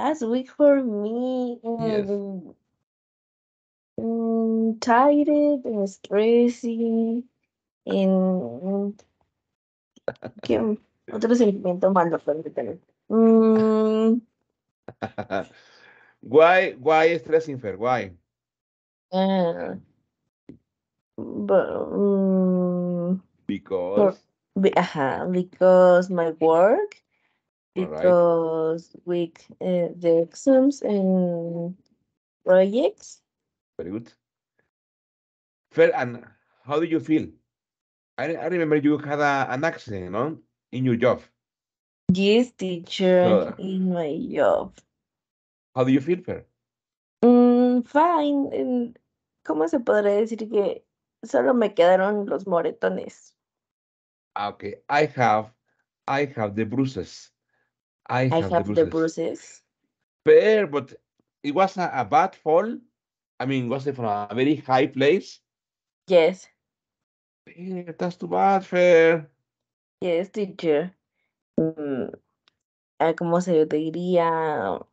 Last week for me, um, yes. Mm, mm, tired and stressy and ¿qué? otro sentimiento malo tener. Mm. why, why stressing fair? Why? Uh, but, um, because. be, uh -huh, because my work because right. with uh, the exams and projects. Very good. Fair. And how do you feel? I, I remember you had a, an accident, no? In your job. Yes, teacher, uh, in my job. How do you feel, Fair? Mm, fine. ¿Cómo se podría decir que solo me quedaron los moretones? Ah, okay, I have, I have the bruises. I, I have, have, the bruises. The bruises. Fair, but it was a, a, bad fall. I mean, was it from a very high place? Yes. that's too bad, Fair. Yes, teacher. Mm, ah, ¿Cómo se diría?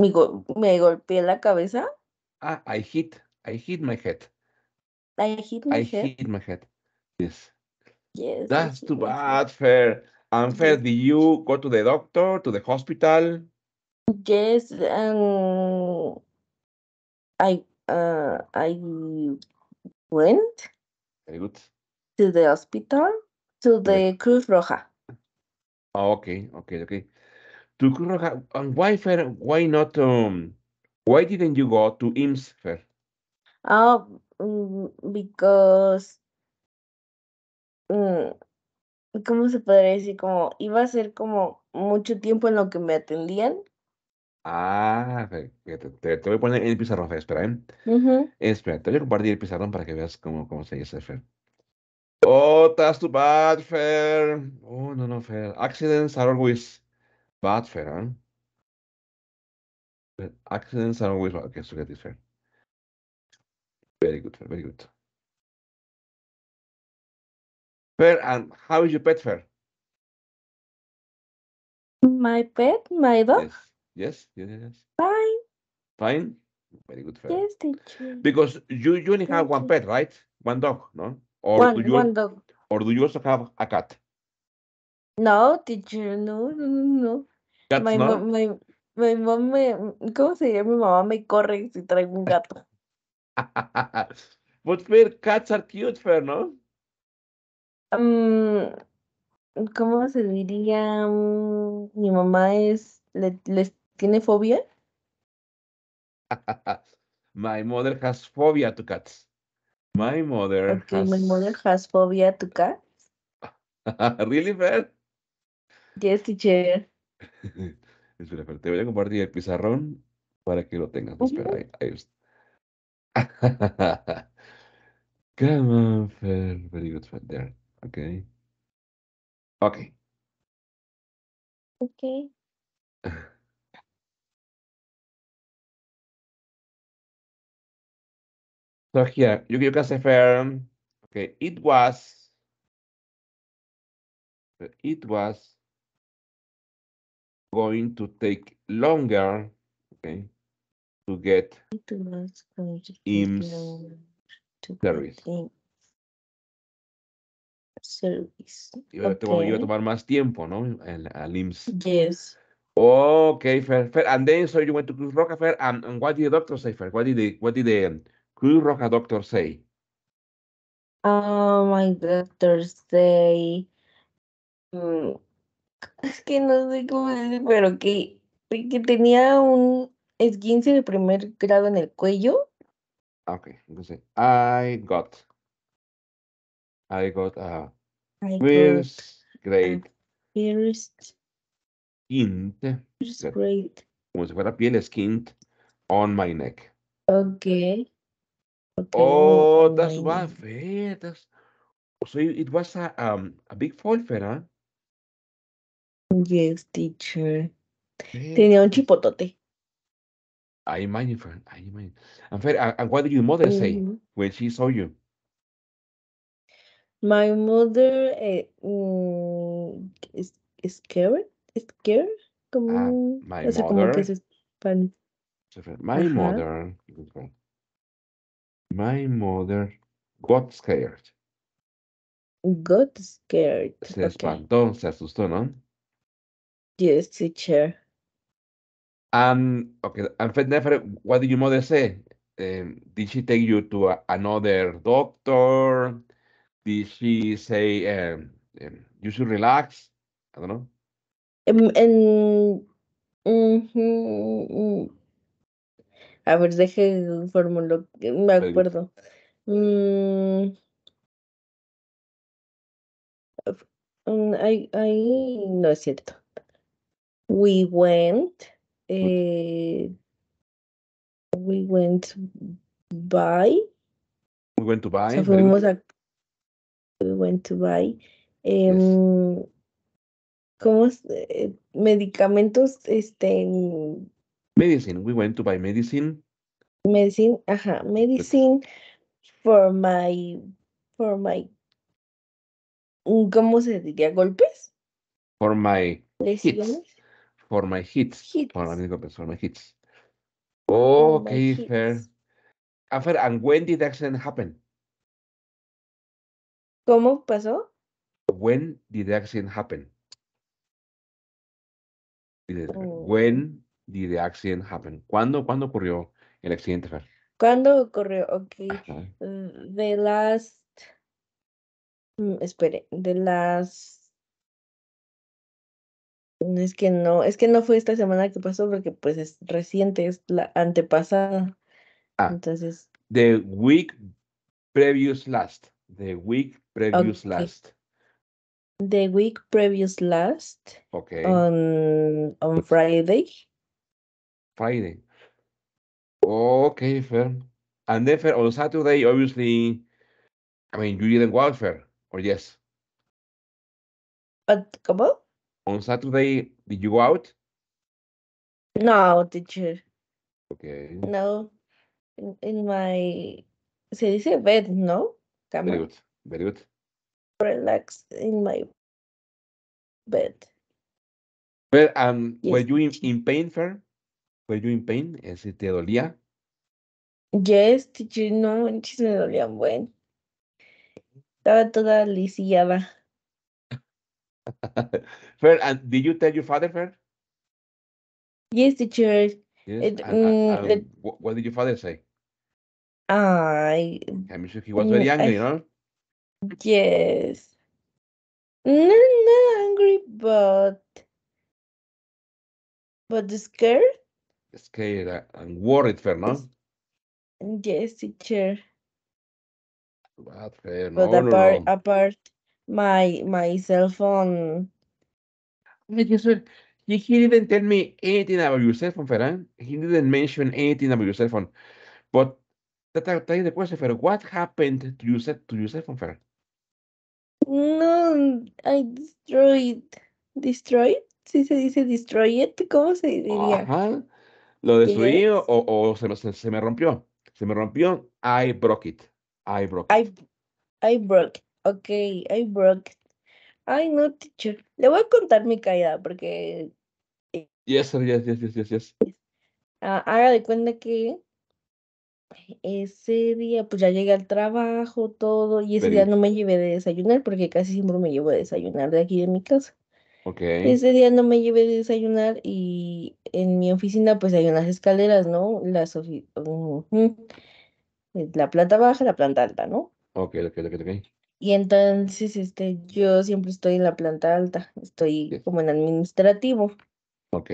Me, go me golpeé la cabeza. Ah, I hit. I hit my head. I hit my I head. I hit my head. Yes. Yes. That's too bad, Fair. Anfer, did you go to the doctor, to the hospital? Yes, um, I uh, I went Very good. to the hospital, to the Cruz Roja. Oh, okay, okay, okay. To Cruz Roja, and why, Fer, why not, um, why didn't you go to IMSS, Fer? Oh, because um, ¿cómo se podría decir? Como iba a ser como mucho tiempo en lo que me atendían. Ah, te, voy a poner el pizarrón, Fer, espera, ¿eh? Espera, te voy a compartir el pizarrón para que veas cómo, cómo se dice, Fer. Oh, that's too bad, Fer. Oh, no, no, Fer. Accidents are always bad, Fer, ¿eh? Accidents are always bad. Okay, so get Fer. Very good, very good. Fair, and how is your pet fair? My pet, my dog. Yes, yes, yes. yes. Fine. Fine. Very good. Fair. Yes, teacher. Because you, you only have one pet, right? One dog, no? Or one, do you, one dog. Or do you also have a cat? No, teacher, no, no, no. Cats, my, no? My, mi mamá me, ¿cómo se llama? Mi mamá me corre si traigo un gato. But fair, cats are cute, fair, no? Um, ¿Cómo se diría? Mm, mi mamá es, le, les tiene fobia. my mother has phobia to cats. My mother. has... my mother has phobia to cats. really, Fer? Yes, teacher. Espera, Fer, te voy a compartir el pizarrón para que lo tengas. Pues, Come on, Fer. Very good, Fer. There. Okay. Okay. Okay. so here, you, you can say firm. Okay, it was. It was going to take longer, okay, to get It was going to take IMS service. service. Iba, a tomar más tiempo, ¿no? Al, Yes. Okay, fair, fair. And then, so you went to Cruz Roca, fair. And, what did the doctor say, fair? What did the, what did the em, Cruz Roca doctor say? Oh, my doctor say... Mm, es que no sé cómo decir, pero que, que tenía un esguince de primer grado en el cuello. Ah, okay, entonces, I got I got a I first got grade. first skint. First grade. Como si fuera piel, skint on my neck. Okay. okay. Oh, that's what fair. so it was a um a big fall, huh? Yes, teacher. Tenía un chipotote. I imagine, I imagine. And, fair, and what did your mother mm -hmm. say mm-hmm. when she saw you? My mother eh, mm, is scared, scared, como, ah, my o sea, como que es My Ajá. mother, my mother got scared. Got scared. Se okay. espantó, se asustó, ¿no? Yes, teacher. Um, okay, and Nefer, what did your mother say? Um, did she take you to a, another doctor? Did she say um, um, you should relax? I don't know. Um, and mm -hmm. a ver, deje formulo, me acuerdo. Mm, I. Um, I. no es cierto. We went. Eh, we went by. We went to buy. O sea, fuimos a, we went to buy. Em, ¿Cómo? Eh, medicamentos, este... Medicine, we went to buy medicine. Medicine, ajá, medicine for my, for my, mm, ¿cómo se diría? ¿Golpes? For my ¿Lesiones? hits. For my hits. hits. For my hits. Okay, fair. my ah, and when did the accident happen? ¿Cómo pasó? When did the accident happen? Oh. When did the accident happen? ¿Cuándo, ¿Cuándo ocurrió el accidente, ¿Cuándo ocurrió? Ok. De The last. Mm, espere, the last. Mm, es que no, es que no fue esta semana que pasó porque pues es reciente, es la antepasada. Ah, Entonces. The week previous last. The week previous okay. last. The week previous last. Okay. On on Friday. Friday. Okay, fair. And then fair, on Saturday, obviously, I mean, you didn't go fair, or yes? But, ¿Cómo? On Saturday, did you go out? No, teacher. Okay. No, in, in my, se dice bed, no? camera. Very good. Very good. Relax in my bed. Well, um, yes. were you in, in pain, Fer? Were you in pain? ¿Se te dolía? Yes, teacher, no, manches, me dolía buen. Estaba toda lisiada. Fer, and did you tell your father, Fer? Yes, teacher. Yes, it, and, mm, and, and it, what did your father say? I. I sure he was very angry, I, no? Yes. Not, not angry, but but scared. Scared and worried, Fernand. Yes, teacher. But, fair. No, but apart, no. apart, my my cell phone. He didn't tell me anything about your cell phone, Ferran. He eh? didn't mention anything about your cell phone. But that I'll tell What happened to you to No, I destroyed. ¿Destroyed? Si se dice destroy it, ¿Cómo se diría? Ajá. ¿Lo destruí o, o se, se, me rompió? Se me rompió. I broke it. I broke it. I, I broke. Ok, I broke it. Ay, no, teacher. Le voy a contar mi caída porque... Yes, sir, yes, yes, yes, yes. yes. Ah, haga de cuenta que ese día, pues ya llegué al trabajo, todo, y ese día no me llevé de desayunar porque casi siempre me llevo a desayunar de aquí de mi casa. Ese día no me llevé de desayunar y en mi oficina pues hay unas escaleras, ¿no? Las eh, La planta baja, la planta alta, ¿no? ok, ok, ok, ok. Y entonces, este, yo siempre estoy en la planta alta, estoy como en administrativo. Ok,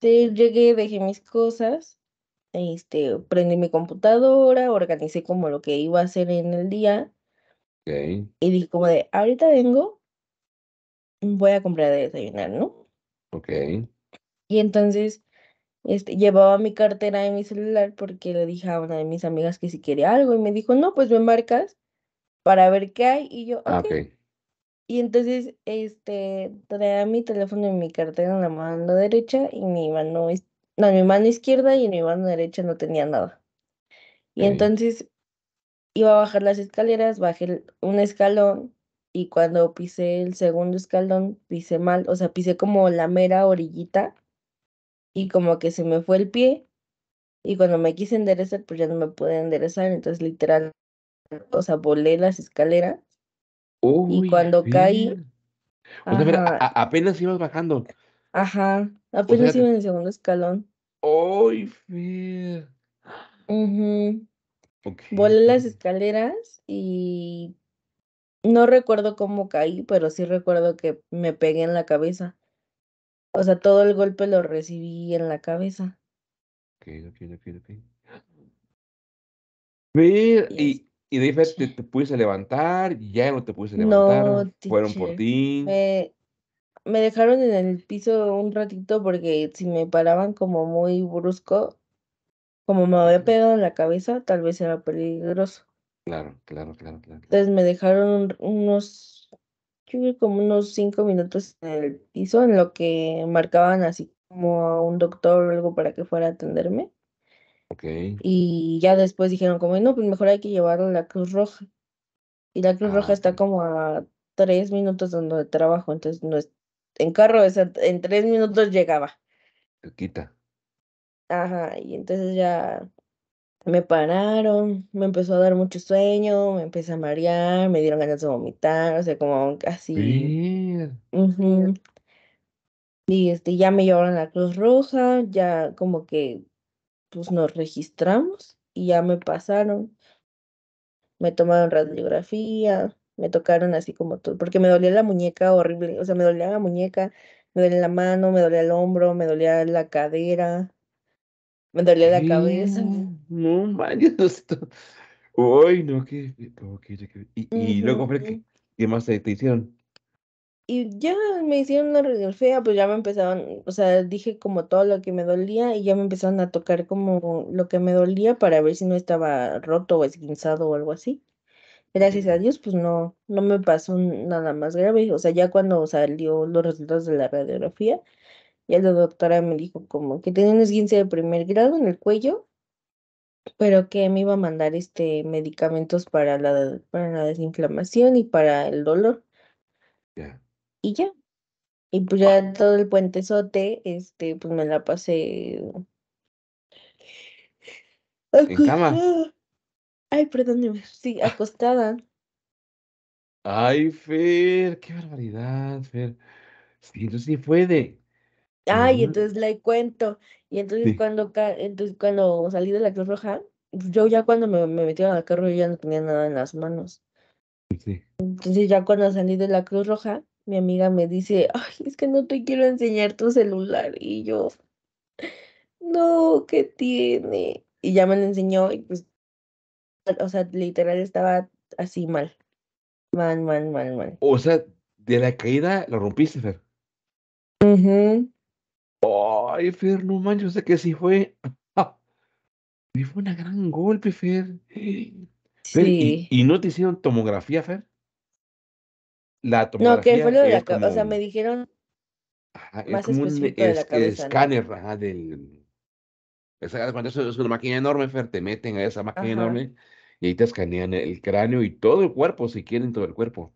llegué, dejé mis cosas este, prendí mi computadora, organicé como lo que iba a hacer en el día. Y dije como de, ahorita vengo, voy a comprar de desayunar, ¿no? Ok. Y entonces este, llevaba mi cartera y mi celular porque le dije a una de mis amigas que si quería algo y me dijo, no, pues me marcas para ver qué hay. Y yo, ah, ok. okay. Y entonces, este, traía mi teléfono y mi cartera en la mano derecha y mi mano no, en mi mano izquierda y en mi mano derecha no tenía nada. Y entonces iba a bajar las escaleras, bajé un escalón y cuando pisé el segundo escalón pisé mal, o sea, pisé como la mera orillita y como que se me fue el pie y cuando me quise enderezar, pues ya no me pude enderezar, entonces literal, o sea, volé las escaleras y cuando caí... apenas ibas bajando. Ajá, Apenas iba en el segundo escalón. ¡Ay, Fer! Volé las escaleras y no recuerdo cómo caí, pero sí recuerdo que me pegué en la cabeza. O sea, todo el golpe lo recibí en la cabeza. Ok, ok, ok, ok. Fer, y, y de te, te pudiste levantar, ya no te pudiste levantar. No, fueron por ti me dejaron en el piso un ratito porque si me paraban como muy brusco, como me había pegado en la cabeza, tal vez era peligroso. Claro, claro, claro, claro. Entonces me dejaron unos, como unos cinco minutos en el piso, en lo que marcaban así como a un doctor o algo para que fuera a atenderme. Okay. Y ya después dijeron como, no, pues mejor hay que llevarlo a la Cruz Roja. Y la Cruz ah, Roja está como a tres minutos donde trabajo, entonces no es en carro en tres minutos llegaba. quita. Ajá, y entonces ya me pararon, me empezó a dar mucho sueño, me empecé a marear, me dieron ganas de vomitar, o sea, como así. Y este, ya me llevaron a la Cruz Roja, ya como que pues nos registramos y ya me pasaron. Me tomaron radiografía, me tocaron así como todo, porque me dolía la muñeca horrible, o sea, me dolía la muñeca, me dolía la mano, me dolía el hombro, me dolía la cadera, me dolía la cabeza. No, no Uy, no, que, Y, luego, ¿qué, ¿qué, más te, hicieron? Y ya me hicieron una radiografía, pues ya me empezaron, o sea, dije como todo lo que me dolía y ya me empezaron a tocar como lo que me dolía para ver si no estaba roto o esguinzado o algo así gracias a Dios, pues no, no me pasó nada más grave. O sea, ya cuando salió los resultados de la radiografía, ya la doctora me dijo como que tenía un esguince de primer grado en el cuello, pero que me iba a mandar este medicamentos para la, para la desinflamación y para el dolor. Y ya. Y pues ya todo el puentezote, este, pues me la pasé. ¿En cama? Ay, perdón, sí, acostada. Ay, Fer, qué barbaridad, Fer. Sí, entonces sí puede. Ay, entonces le cuento. Y entonces cuando entonces cuando salí de la Cruz Roja, yo ya cuando me, metí en al carro yo ya no tenía nada en las manos. Entonces ya cuando salí de la Cruz Roja, mi amiga me dice, ay, es que no te quiero enseñar tu celular. Y yo, no, ¿qué tiene? Y ya me lo enseñó y pues o sea, literal estaba así mal. Mal, mal, mal, mal. O sea, de la caída la rompiste, Fer. Ajá. Ay, Fer, no manches, o sea que sí fue. Ah, fue una gran golpe, Fer. Sí. ¿y, no te hicieron tomografía, Fer? La tomografía. No, que fue lo de la cabeza. O sea, me dijeron. Ajá, más es como específico un de la este, escáner, ¿no? ajá, del. cuando eso es una máquina enorme, Fer, te meten a esa máquina enorme y ahí te escanean el cráneo y todo el cuerpo, si quieren todo el cuerpo,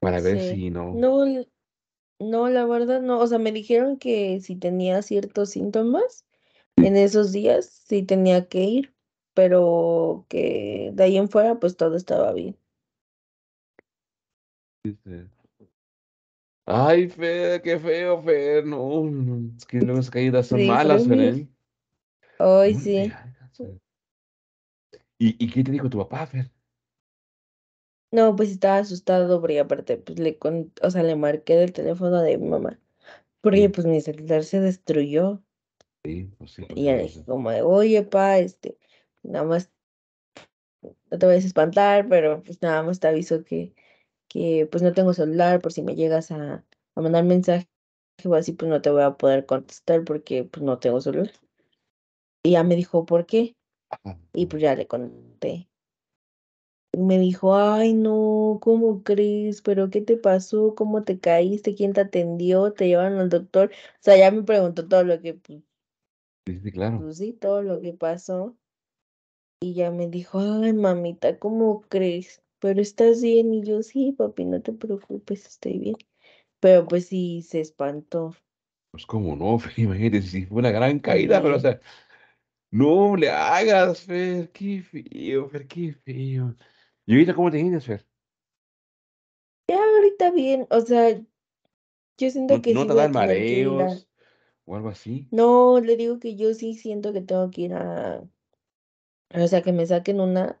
para ver si no. No, no, la verdad no. O sea, me dijeron que si tenía ciertos síntomas en esos días, sí tenía que ir, pero que de ahí en fuera, pues todo estaba bien. Ay, fe qué feo, fe No, es que las caídas son malas, Fer. Hoy sí. ¿Y, qué te dijo tu papá, Fer? No, pues estaba asustado porque aparte, pues le o sea, le marqué del teléfono de mi mamá. Porque pues mi celular se destruyó. Sí, pues sí. Pues y le dije como oye, pa, este, nada más, no te vayas a espantar, pero pues nada más te aviso que, que pues no tengo celular por si me llegas a, a mandar mensaje o así, pues no te voy a poder contestar porque pues no tengo celular. Y ya me dijo, ¿por qué? Y pues ya le conté. Me dijo, ay no, ¿cómo crees? ¿Pero qué te pasó? ¿Cómo te caíste? ¿Quién te atendió? ¿Te llevaron al doctor? O sea, ya me preguntó todo lo que... Pues sí, claro. Pues sí, todo lo que pasó. Y ya me dijo, ay mamita, ¿cómo crees? ¿Pero estás bien? Y yo, sí, papi, no te preocupes, estoy bien. Pero pues sí, se espantó. Pues como no, imagínate, si fue una gran caída, pero o sea, no le hagas, Fer, qué feo, Fer, qué feo. ¿Y ahorita cómo te sientes, Fer? Ya ahorita bien, o sea, yo siento que... ¿No te dan mareos o algo así? No, le digo que yo sí siento que tengo que ir a... O sea, que me saquen una,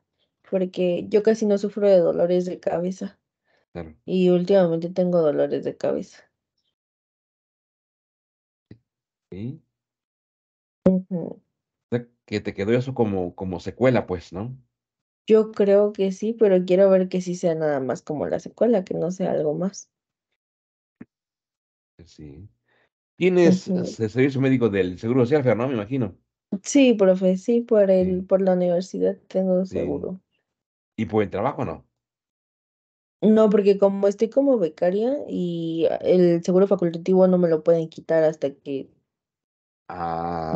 porque yo casi no sufro de dolores de cabeza. Claro. Y últimamente tengo dolores de cabeza. Sí que te quedó eso como, como secuela, pues, ¿no? Yo creo que sí, pero quiero ver que sí sea nada más como la secuela, que no sea algo más. Pues sí. ¿Tienes el este, servicio médico del Seguro Social, ¿no? Me imagino. Sí, profe, sí, por el, por la universidad tengo seguro. ¿Y por el trabajo no? No, porque como estoy como becaria y el seguro facultativo no me lo pueden quitar hasta que ah,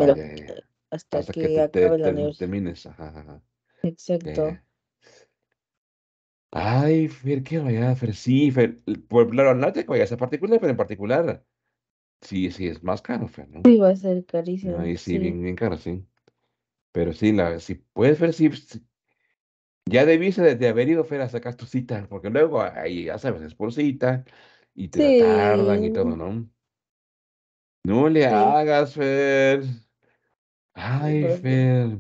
hasta, que, te, termines. Exacto. Ay, Fer, qué vaya, Fer, sí, Fer, por claro, no te vayas a particular, pero en particular, sí, sí, es más caro, Fer, ¿no? Sí, va a ser carísimo. Ay, sí, Bien, bien caro, sí. Pero sí, la, si puedes, ver sí, ya debiste de, haber ido, Fer, a sacar tu cita, porque luego ahí, ya sabes, es por cita, y te tardan y todo, ¿no? No le hagas, Fer. Ay, Fer.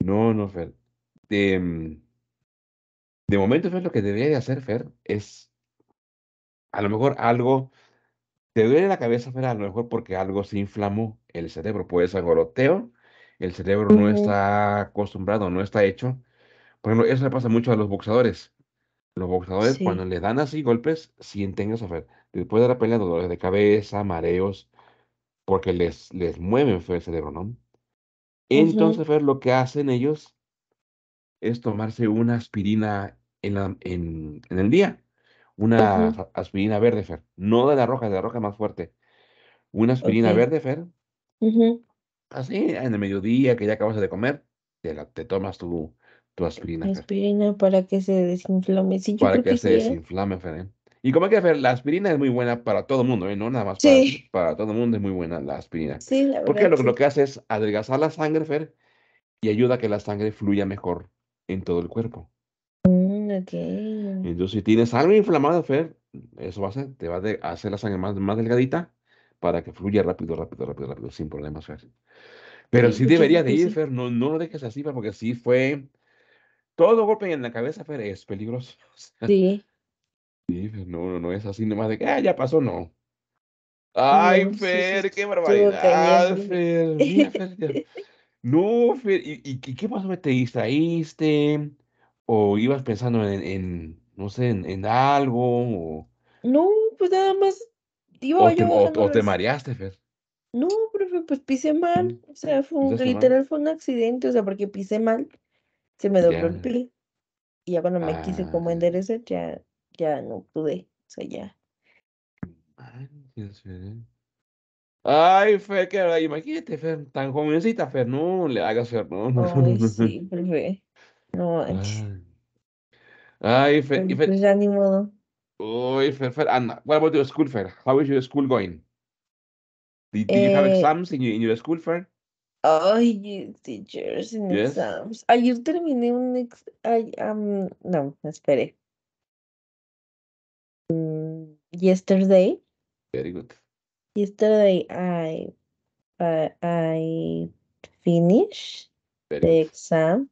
No, no, Fer. De, mm, de momento, Fer, lo que debería de hacer, Fer, es a lo mejor algo. Te duele la cabeza, Fer, a lo mejor porque algo se inflamó el cerebro. Puede ser goroteo. El cerebro no está acostumbrado, no está hecho. Por eso le pasa mucho a los boxeadores. Los boxeadores, cuando le dan así golpes, sienten eso, Fer. Después de la pelea, dolores de cabeza, mareos, porque les, les mueven el cerebro, ¿no? Entonces, Fer, ver lo que hacen ellos es tomarse una aspirina en, la, en, el día. Una aspirina verde, Fer. No de la roja, de la roja más fuerte. Una aspirina verde, Fer. Así, en el mediodía que ya acabas de comer, te, te tomas tu, tu aspirina. Aspirina para que se desinflame. para que, se ¿eh? desinflame, Fer. ¿eh? Y como hay que ver, la aspirina es muy buena para todo el mundo, ¿eh? No nada más para, para, todo el mundo es muy buena la aspirina. Sí, la verdad. Porque lo, lo que hace es adelgazar la sangre, Fer, y ayuda a que la sangre fluya mejor en todo el cuerpo. Mm, Entonces, si tienes algo inflamado, Fer, eso va a hacer, te va a hacer la sangre más, más delgadita para que fluya rápido, rápido, rápido, rápido, sin problemas, Pero sí, debería de ir, Fer, no, no lo dejes así, porque si fue... Todo golpe en la cabeza, Fer, es peligroso. Sí no, no, no es así nomás de que ah, ya pasó, no. Ay, Fer, qué barbaridad, Fer. Fer, No, Fer, ¿y, qué pasó? ¿Te distraíste? ¿O ibas pensando en, no sé, en, algo? No, pues nada más iba o Te, mareaste, Fer. No, profe, pues pisé mal. Mm, o sea, fue literal fue un accidente, o sea, porque pisé mal, se me dobló el pie. Y ya cuando me quise como ah. enderezar, ya ya no pude, o sea, ya. Ay, Fer, que ahora imagínate, Fer, tan jovencita, Fer, no le hagas Fer, no, no. Ay, sí, Fer, no Ay, Fer, y Fer. Pues ya ni modo. Ay, Fer, Fer, Anna, what about your school, Fer? How is your school going? Did, you have eh, exams in your, in your school, Fer? Ay, teachers and yes. exams. Ayer terminé un ex... Ay, um, no, espere yesterday. Very good. Yesterday I I finished the exam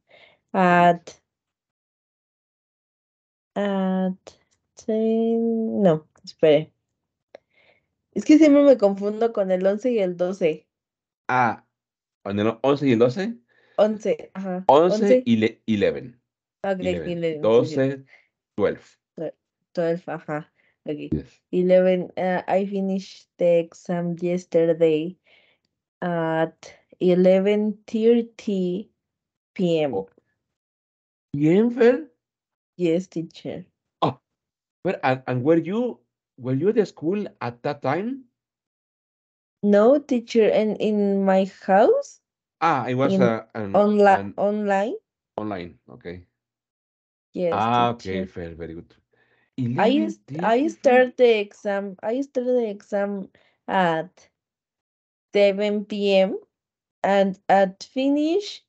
at at ten, no, espere. Es que siempre me confundo con el 11 y el 12. Ah, ¿con el 11 y el 12? 11, ajá. 11 y 11. 11. 12, 12, 12. 12, ajá. Okay. Yes. 11. Uh, eh, I finished the exam yesterday at 11.30 p.m. Oh. Yes, teacher. Oh, ah, but, and, and were you were you at the school at that time? No, teacher, and in my house. Ah, it was in, uh, an, an, online. Online, okay. Yes. Ah, teacher. okay, fair, very good. I, I start the exam. I start the exam at 7 p.m. and at finish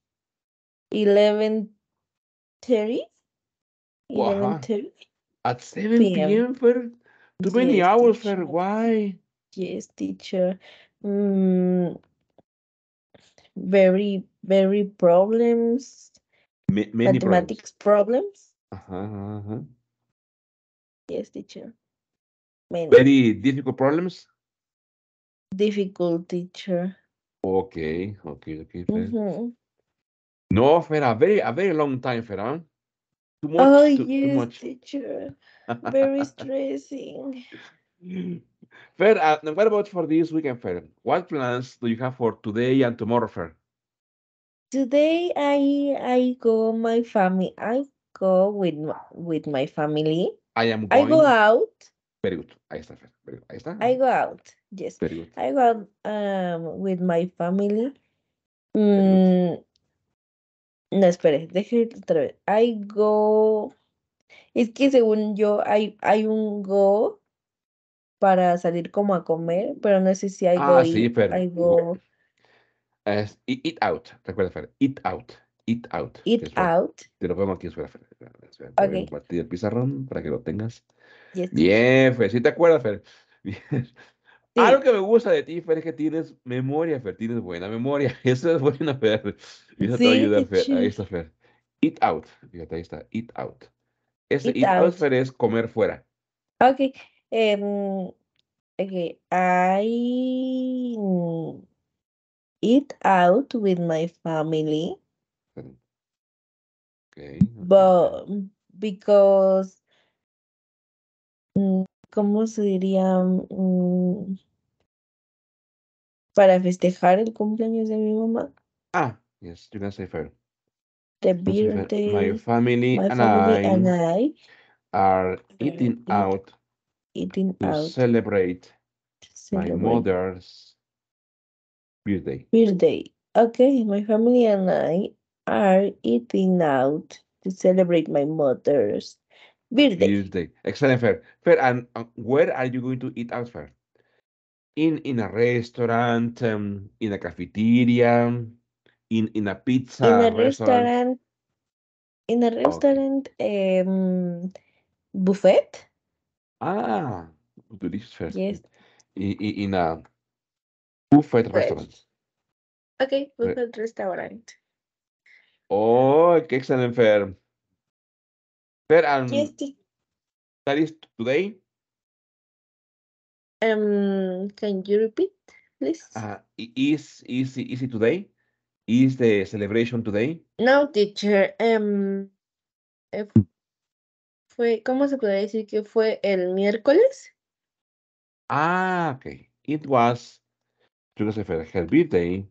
eleven thirty. Eleven thirty. at 7 p.m. for too many yes, hours, For Why? Yes, teacher. Mm, very, very problems. M many Mathematics problems. problems. Uh -huh, uh -huh. Yes, teacher. Many. Very difficult problems? Difficult, teacher. Okay, okay, okay. Mm -hmm. No, very a very long time, Ferran. ¿ah? Too much, oh too, yes, too much. teacher. Very stressing. Fer, uh, what about for this weekend, Fer? What plans do you have for today and tomorrow, Fer? Today I I go my family. I go with with my family I go out. Very good. Ahí está, Ahí está. I go out. Yes. I go out um, with my family. Mm, no, espere, déjeme otra vez. I go. Es que según yo, hay, hay un go para salir como a comer, pero no sé si hay go. Ah, sí, pero I go... eat out. Recuerda, Fer. Eat out. Eat Out. Eat Out. Te lo pongo aquí, en su Espera, okay. Compartir el pizarrón para que lo tengas. Bien, Fer, ¿sí te acuerdas, Fer? Bien. Algo que me gusta de ti, Fer, es que tienes memoria, Fer, tienes buena memoria. Eso es buena, Fer. eso sí, te Fer. Ahí está, Fer. Eat out. Fíjate, ahí está. Eat out. Este eat, eat out. Fer, es comer fuera. Ok. Um, ok. I eat out with my family. Okay. But mm, because, mm, ¿cómo se diría? Mm, para festejar el cumpleaños de mi mamá. Ah, yes, you're to say fair. The birthday. My family, my and, family I and I are eating out. Eating to out. Celebrate, celebrate my mother's birthday. Birthday. Okay, my family and I are eating out to celebrate my mother's birthday. Birthday. Excellent, Fer. Fer, and, and where are you going to eat out, Fer? In, in a restaurant, um, in a cafeteria, in, in a pizza In a restaurant, restaurant in a restaurant okay. um, buffet. Ah, delicious. Fer. Yes. In, in a buffet, restaurant. Okay, buffet restaurant. Oh, qué excelente, Fer. Fer, um, studies today? Um, can you repeat, please? Uh, is, is, is it today? Is the celebration today? No, teacher. Um, fue, ¿Cómo se puede decir que fue el miércoles? Ah, ok. It was, Joseph, her birthday.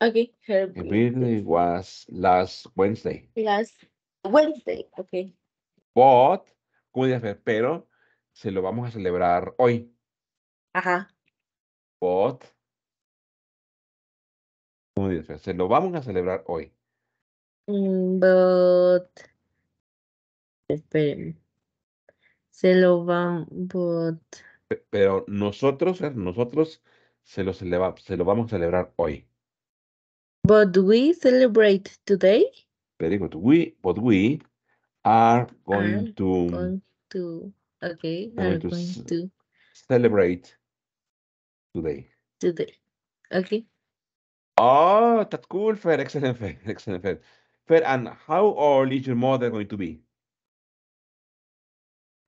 Okay. Her birthday was last Wednesday, last Wednesday. Okay. but, como pero se lo vamos a celebrar hoy, Ajá. but, como dirías, Se lo vamos a celebrar hoy. Mm, but. esperen. Se lo van. But. Pero nosotros, nosotros se lo, se lo vamos a celebrar hoy. But we celebrate today. Very good. We, but we are going are to. Going to. Okay. Are, are going to, celebrate today. Today. Okay. Oh, that's cool, Fair. Excellent, Fair. Excellent, Fair. Fair, and how old is your mother going to be?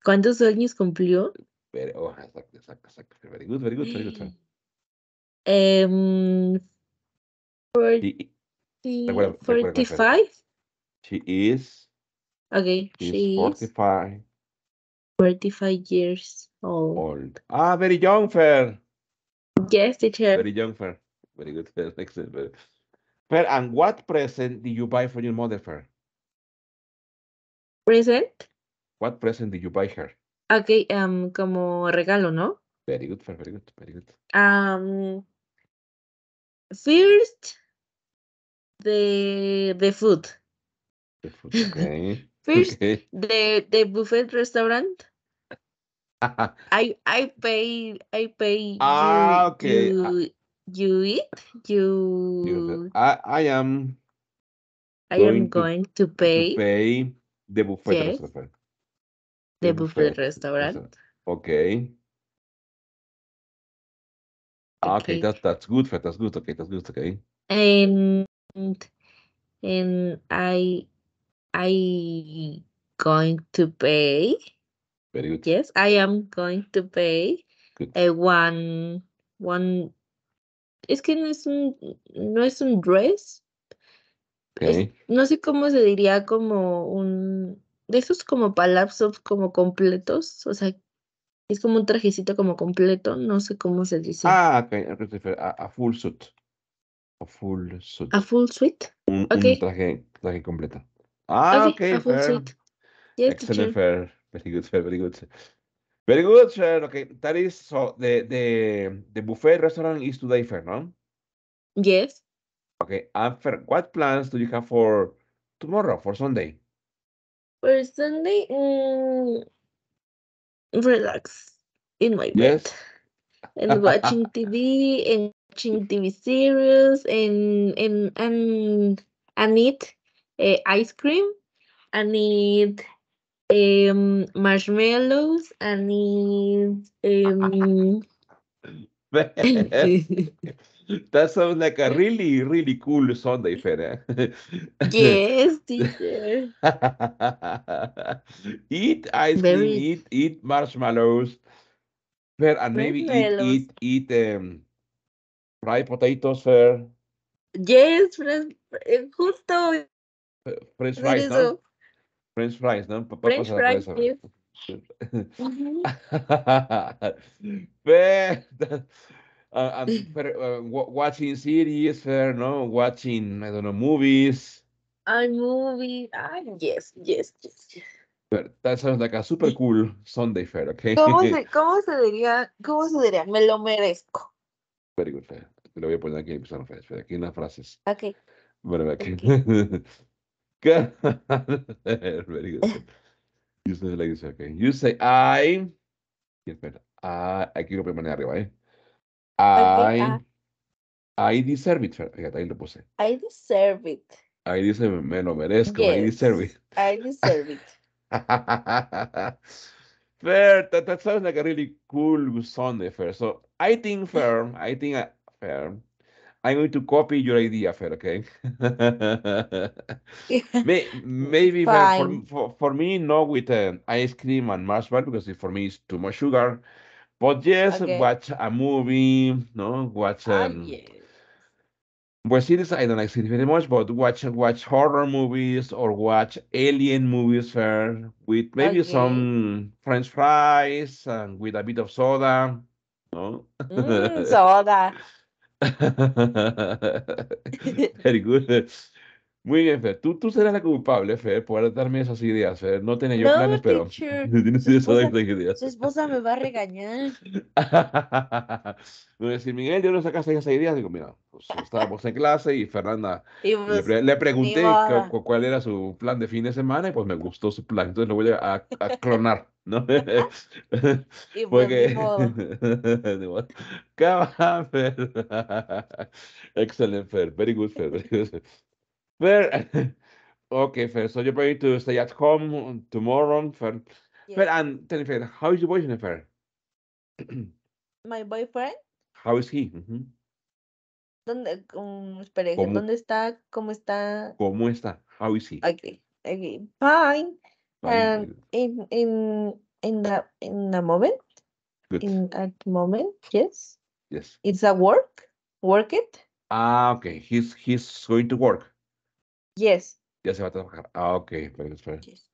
¿Cuántos años cumplió? Very, oh, exacto, Very good, very good, very good. Um, 40, 45? She is. Okay, she, is 45. 45 years old. old. Ah, very young, Fair. Yes, teacher. Very young, Fair. Very good, Fair. Excellent, Fair. Fair, and what present did you buy for your mother, Fair? Present? What present did you buy her? Okay, um, como regalo, ¿no? Very good, Fair, very good, very good. Um, first, the the food. The food okay. First, okay. the the buffet restaurant. I I pay I pay ah, you, okay. you, I, ah. you eat you. you I I am. I am going to, to pay. To pay the buffet yes. restaurant. The, buffet, restaurant. restaurant. Okay. Ah, okay, okay that, that's good. That's good. Okay, that's good. Okay. And and I I going to pay. Yes, I am going to pay a one one. Es que no es un no es un dress. no sé cómo se diría como un de esos como palapsos como completos, o sea, es como un trajecito como completo, no sé cómo se dice. Ah, a full suit. A full suit. A full suit? Un, okay. un traje, traje completo. Ah, okay, okay a full fair. suit. Yes, Excellent, fair. Very good, fair, very good. Very good, sir. Okay, that is so. The the the buffet restaurant is today, fair, no? Yes. Okay, and fair, what plans do you have for tomorrow, for Sunday? For Sunday, mm, relax in my yes. bed and watching TV and watching TV series and and and and eat uh, ice cream and eat um, marshmallows and eat um, that sounds like a really, really cool Sunday, Fede. Eh? yes, teacher. eat ice cream, eat, eat marshmallows, and maybe eat, eat, eat, um, Fried potatoes, Fer. Yes, eh, justo. French fries, ¿no? French fries, ¿no? French fries, yes. Fer, uh, ah, and ah, eh, watching series, Fer, no? Watching, I don't know, movies. I movie, ah, yes, yes, yes. yes. that sounds like a super cool Sunday fair, okay? ¿Cómo se, cómo se diría, cómo se diría? Me lo merezco very good fan. Lo voy a poner aquí, son fans. Aquí en las frases. Ok. Bueno, aquí. Okay. very good. You say like this, okay. You say I. Y espera. I, aquí lo voy a poner arriba, ¿eh? I. Okay, I, ah. I deserve it. Fíjate, ahí lo puse. I deserve it. Ahí dice, me lo merezco. Yes, I deserve it. I deserve it. Fer, that, that sounds like a really cool song there, So I think firm. I think I, uh, firm. I'm going to copy your idea, Fer, okay? May, maybe for, for, for, me, not with uh, ice cream and marshmallow, because for me, it's too much sugar. But yes, okay. watch a movie, no? Watch ah, um, oh, yes. well, series, I don't like city very much, but watch watch horror movies or watch alien movies, Fer, with maybe okay. some french fries and with a bit of soda Mm, soda. Muy bien, Fer. Tú, tú serás la culpable, Fer, por darme esas ideas, No tenía yo planes, pero. Tienes ideas. Su esposa me va a regañar. no decir, Miguel, yo no sacaste esas ideas. Digo, mira, pues, estábamos en clase y Fernanda le, pues, pregunté cuál era su plan de fin de semana y pues me gustó su plan. Entonces lo voy a clonar. ¿no? y porque... Pues, Come on, Fer. Excellent, Fer. Very good, Fer. Very good. Fer. Okay, Fer. So you're going to stay at home tomorrow, Fer. Yes. Fer, and tell me, Fer, how is your boyfriend, Fer? My boyfriend? How is he? Mm -hmm. ¿Dónde, um, espere, ¿Cómo? ¿dónde está? ¿Cómo está? ¿Cómo está? How is he? Okay, okay. fine. and in in in the in the moment Good. in that moment yes yes it's a work work it ah okay he's he's going to work yes Yes, ah okay fair, fair. Yes.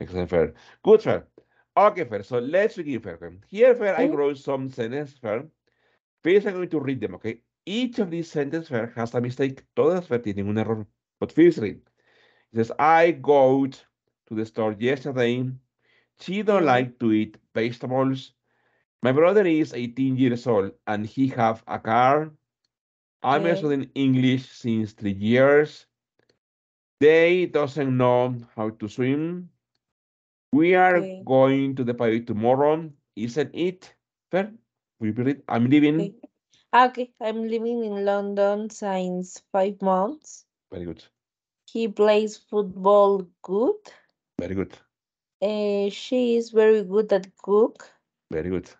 excellent fair good fair okay fair so let's begin fair here fair okay. I wrote some sentences fair first I'm going to read them okay each of these sentences fair has a mistake todas fair tienen un error but first read it says I go out to the store yesterday. She don't like to eat vegetables. My brother is 18 years old and he have a car. I'm studying English since three years. They doesn't know how to swim. We are okay. going to the party tomorrow, isn't it? Fair? I'm living. Okay. Ah, okay, I'm living in London since five months. Very good. He plays football good. Very good. Uh, she is very good at cook. Very good.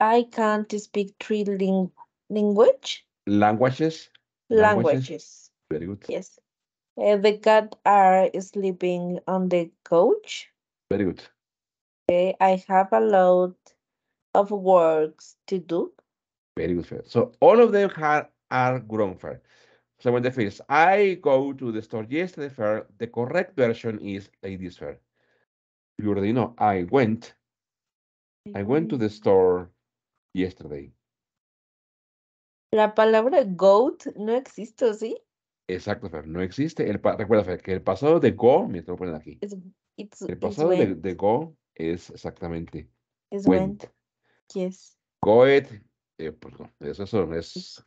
I can't speak three ling language. Languages. Languages. Very good. Yes. Uh, the cat are sleeping on the couch. Very good. Okay, eh, I have a lot of works to do. Very good. So all of them are, are grown first. So when I go to the store yesterday the correct version is ladies fair. You already know, I went. I went to the store yesterday. La palabra goat no existe, ¿sí? Exacto, no existe. El, recuerda, que el pasado de go, me lo ponen aquí. el pasado de, go es exactamente. went. Yes. Go eh, eso, pues eso es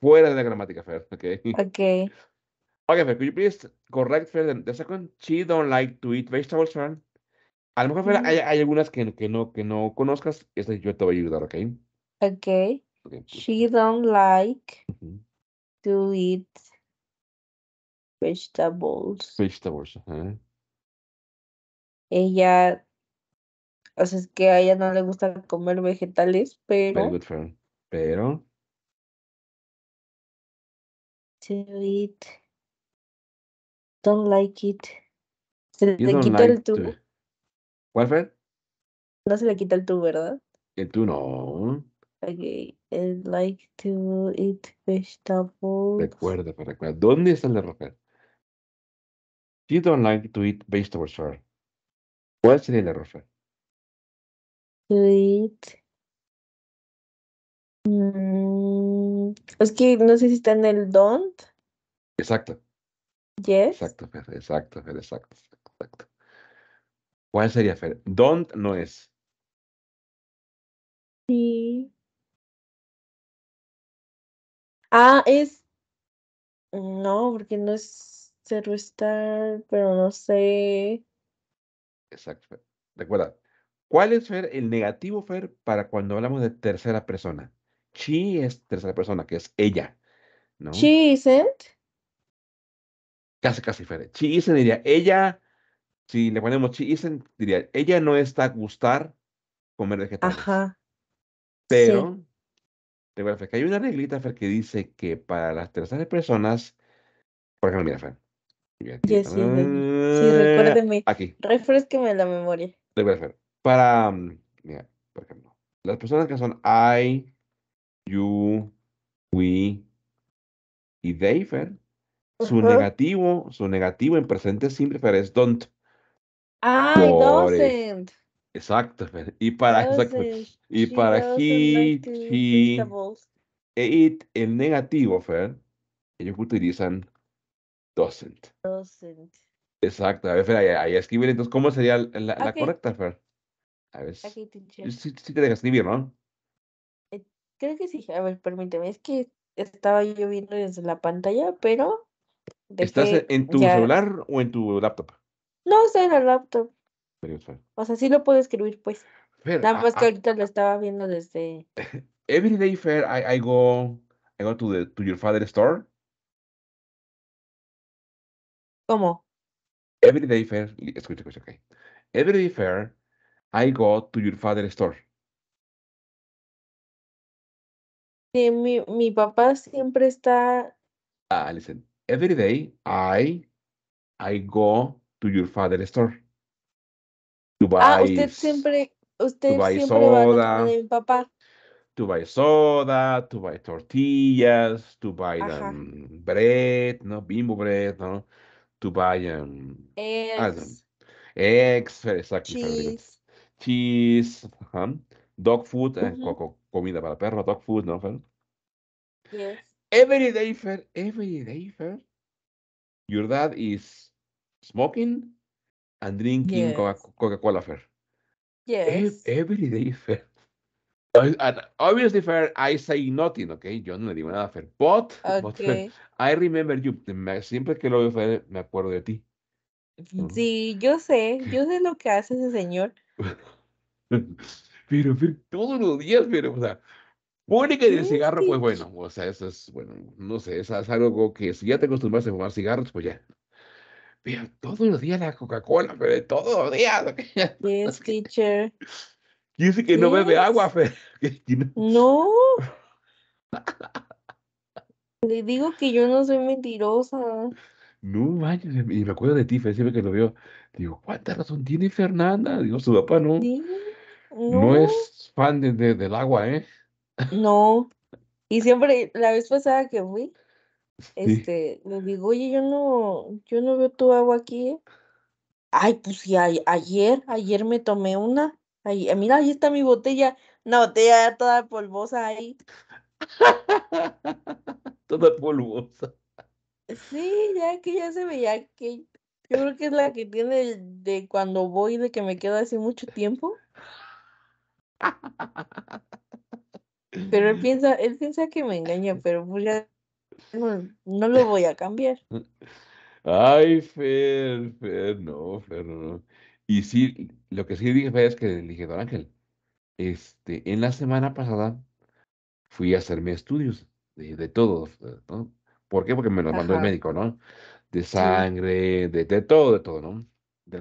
fuera de la gramática, Fer. Okay. Okay. Okay, Fer, could you please correct Fer the second? She don't like to eat vegetables, Fer. A lo mejor, Fer, mm. hay, algunas que, que, no, que no conozcas. Esta yo te voy a ayudar, ¿ok? Ok. okay. Pues, pues, She don't like to eat vegetables. Vegetables, eh. Ella, o sea, es que a ella no le gusta comer vegetales, pero... Very good, Fer. Pero don't like it. Se le quita like el tú. To... ¿Cuál fue? No se le quita el tú, ¿verdad? El tú no. Ok, I like to eat vegetables. Recuerda, recuerda. ¿Dónde está el error, You don't like to eat vegetables, sir. ¿Cuál sería el error? To eat Es que no sé si está en el don't. Exacto. Yes. Exacto, Fer, exacto, exacto, exacto. ¿Cuál sería, Fer? Don't no es. Sí. Ah, es. No, porque no es cero estar, pero no sé. Exacto. Fer. Recuerda, ¿cuál es Fer, el negativo Fer para cuando hablamos de tercera persona? she es tercera persona, que es ella, ¿no? She isn't. Casi, casi, Fede. She isn't diría, ella, si le ponemos she isn't, diría, ella no está a gustar comer vegetales. Ajá. Pero, te voy a que hay una reglita, que dice que para las terceras personas, por ejemplo, mira, Fer. sí, eh, recuérdeme. Aquí. Refresqueme la memoria. Te voy Para, mm, mira, por ejemplo, las personas que son I, you, we y they, Su negativo, su negativo en presente simple pero es don't. Ah, doesn't. Exacto. Y para, y para he, he it, el negativo, Fer, ellos utilizan doesn't. Exacto. A ver, Fer, ahí, escribir. Entonces, ¿cómo sería la, correcta, Fer? A ver. si, te dejas escribir, ¿no? Creo que sí. A ver, permíteme. Es que estaba yo viendo desde la pantalla, pero. ¿Estás en tu celular o en tu laptop? No, estoy en el laptop. O sea, sí lo puedo escribir, pues. No, Nada que ahorita lo estaba viendo desde. Every day, Fair, I, go, I go to, the, your father's store. ¿Cómo? Every day, Fair. Escucha, ok. Every day, Fair, I go to your father's store. Sí, mi, mi papá siempre está. Ah, listen. Every day I I go to your father's store. To ah, buy, ah, usted siempre, usted to buy siempre soda, va a de mi papá. To buy soda, to buy tortillas, to buy bread, no bimbo bread, no, to buy um, eggs, eggs exactly, cheese, cheese, uh Dog food, eh, comida para perro, dog food, ¿no, Fer? Yes. Every day, Fer, every day, Fer, your dad is smoking and drinking Coca-Cola, Fer. Yes. Every day, Fer. And obviously, Fer, I say nothing, ¿ok? Yo no le digo nada, Fer. But, okay. I remember you. Siempre que lo veo, Fer, me acuerdo de ti. Mm, sí, yo sé. Yo sé lo que hace ese señor. pero, todos los días, pero, o sea, pone que el cigarro, pues bueno, o sea, eso es, bueno, no sé, eso es algo que si ya te acostumbras a fumar cigarros, pues ya. Pero todos los días la Coca-Cola, pero todos los días. Yes, teacher. Dice que no bebe agua, fe. No. Le digo que yo no soy mentirosa. No vaya, y me acuerdo de ti, Fer, siempre que lo veo, digo, ¿cuánta razón tiene Fernanda? Digo, su papá no. No, es fan de, del agua, ¿eh? No. Y siempre, la vez pasada que fui, este, me digo, oye, yo no, yo no veo tu agua aquí. Ay, pues sí, ayer, ayer me tomé una. Ay, eh, mira, ahí está mi botella. Una botella toda polvosa ahí. toda polvosa. Sí, ya que ya se veía que yo creo que es la que tiene de cuando voy, de que me quedo así mucho tiempo. Pero él piensa, él piensa que me engaña, pero pues no, lo voy a cambiar. Ay, Fer, Fer, no, Fer, no. Y sí, lo que sí dije Fer, es que le dije, don Ángel, este, en la semana pasada fui a hacerme estudios de, de ¿no? ¿Por qué? Porque me los mandó el médico, ¿no? De sangre, de, todo, de todo, ¿no?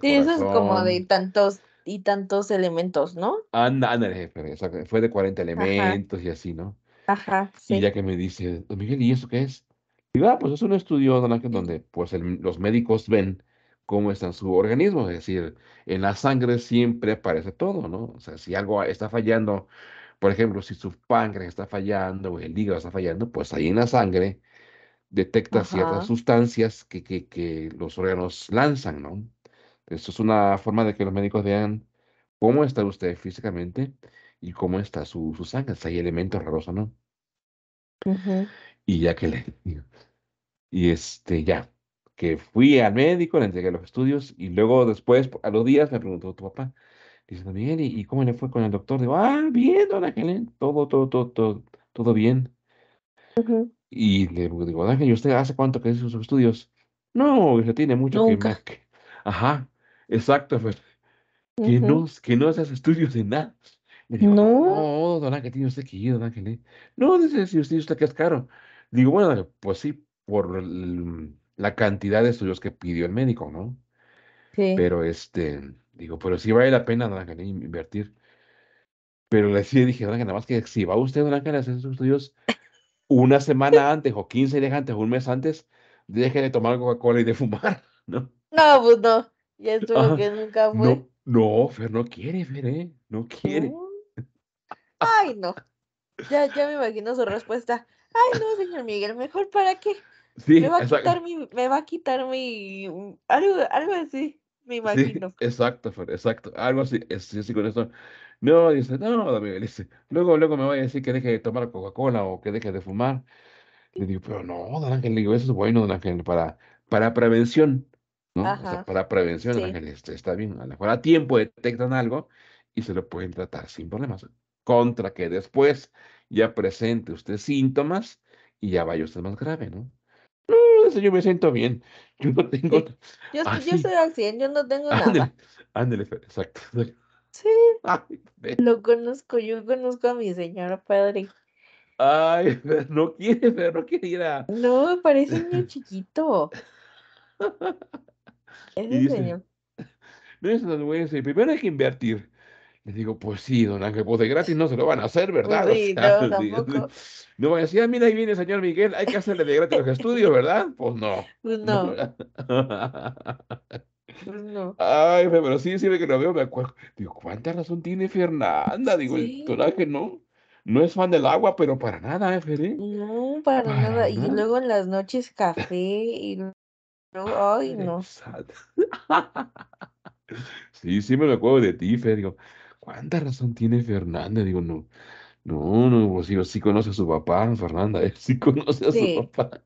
sí, eso es como de tantos y tantos elementos, ¿no? Anda, anda, fue de 40 elementos y así, ¿no? Ajá, Y ya que me dice, don Miguel, ¿y eso qué es? Y va, ah, pues es un estudio donde pues los médicos ven cómo están su organismo, es decir, en la sangre siempre aparece todo, ¿no? O sea, si algo está fallando, por ejemplo, si su páncreas está fallando o el hígado está fallando, pues ahí en la sangre detecta ciertas sustancias que los órganos lanzan, ¿no? Esto es una forma de que los médicos vean cómo está usted físicamente y cómo está su, sangre, si hay elementos raros o no. Y ya que le... Y este, ya, que fui al médico, le entregué los estudios y luego después, a los días, me preguntó tu papá, dice, también ¿y cómo le fue con el doctor? Digo, ah, bien, don Ángel, todo, todo, todo, todo, todo bien. Y le digo, Ángel, ¿y usted hace cuánto que hizo sus estudios? No, se tiene mucho Nunca. que... Ajá. Exacto, Que, no, que no haces estudios de nada. digo, no. No, oh, don Ángel, tiene usted que ir, don Ángel. No, dice, si usted, usted que es caro. Digo, bueno, pues sí, por la cantidad de estudios que pidió el médico, ¿no? Sí. Pero este, digo, pero sí vale la pena, don Ángel, invertir. Pero le dije, don Ángel, nada más que si va usted, don Ángel, a hacer sus estudios una semana antes o 15 días antes o un mes antes, deje de tomar Coca-Cola y de fumar, ¿no? No, pues no. Ya es lo ah, que nunca fue. No, Fer no quiere, Fer, ¿eh? No quiere. Ay, no. Ya, ya me imagino su respuesta. Ay, no, señor Miguel, mejor para qué. me va a quitar mi, me va a quitar mi, mm, algo, algo así, me imagino. exacto, Fer, exacto, algo así, así, con eso. No, dice, no, dice, luego, luego me va a decir que deje de tomar Coca-Cola o que deje de fumar. Le digo, pero no, don Ángel, le digo, eso es bueno, don Ángel, para, para prevención para prevención, este, está bien. A lo mejor a tiempo detectan algo y se lo pueden tratar sin problemas. Contra que después ya presente usted síntomas y ya vaya usted más grave, ¿no? No, yo me siento bien. Yo no tengo. Yo, ah, yo, estoy yo no tengo nada. ándele exacto. Sí. No lo conozco, yo conozco a mi señora padre. Ay, no quiere, pero no quiere ir No, parece un chiquito. Es y no no es primero hay que invertir. le digo, pues sí, don Ángel, pues de gratis no se lo van a hacer, ¿verdad? Sí, no, tampoco. no van a decir, ah, mira, ahí viene el señor Miguel, hay que hacerle de gratis los estudios, ¿verdad? Pues no. Pues no. Pues no. Ay, pero sí, siempre que lo veo me acuerdo. Digo, ¿cuánta razón tiene Fernanda? Digo, el no. No es fan del agua, pero para nada, ¿eh, Fede? No, para, nada. Y luego en las noches café y Ay, no. Sí, sí me acuerdo de ti, Fer. Digo, ¿cuánta razón tiene Fernanda? Digo, no, no, no, pues sí conoce a su papá, Fernanda, sí conoce a su papá.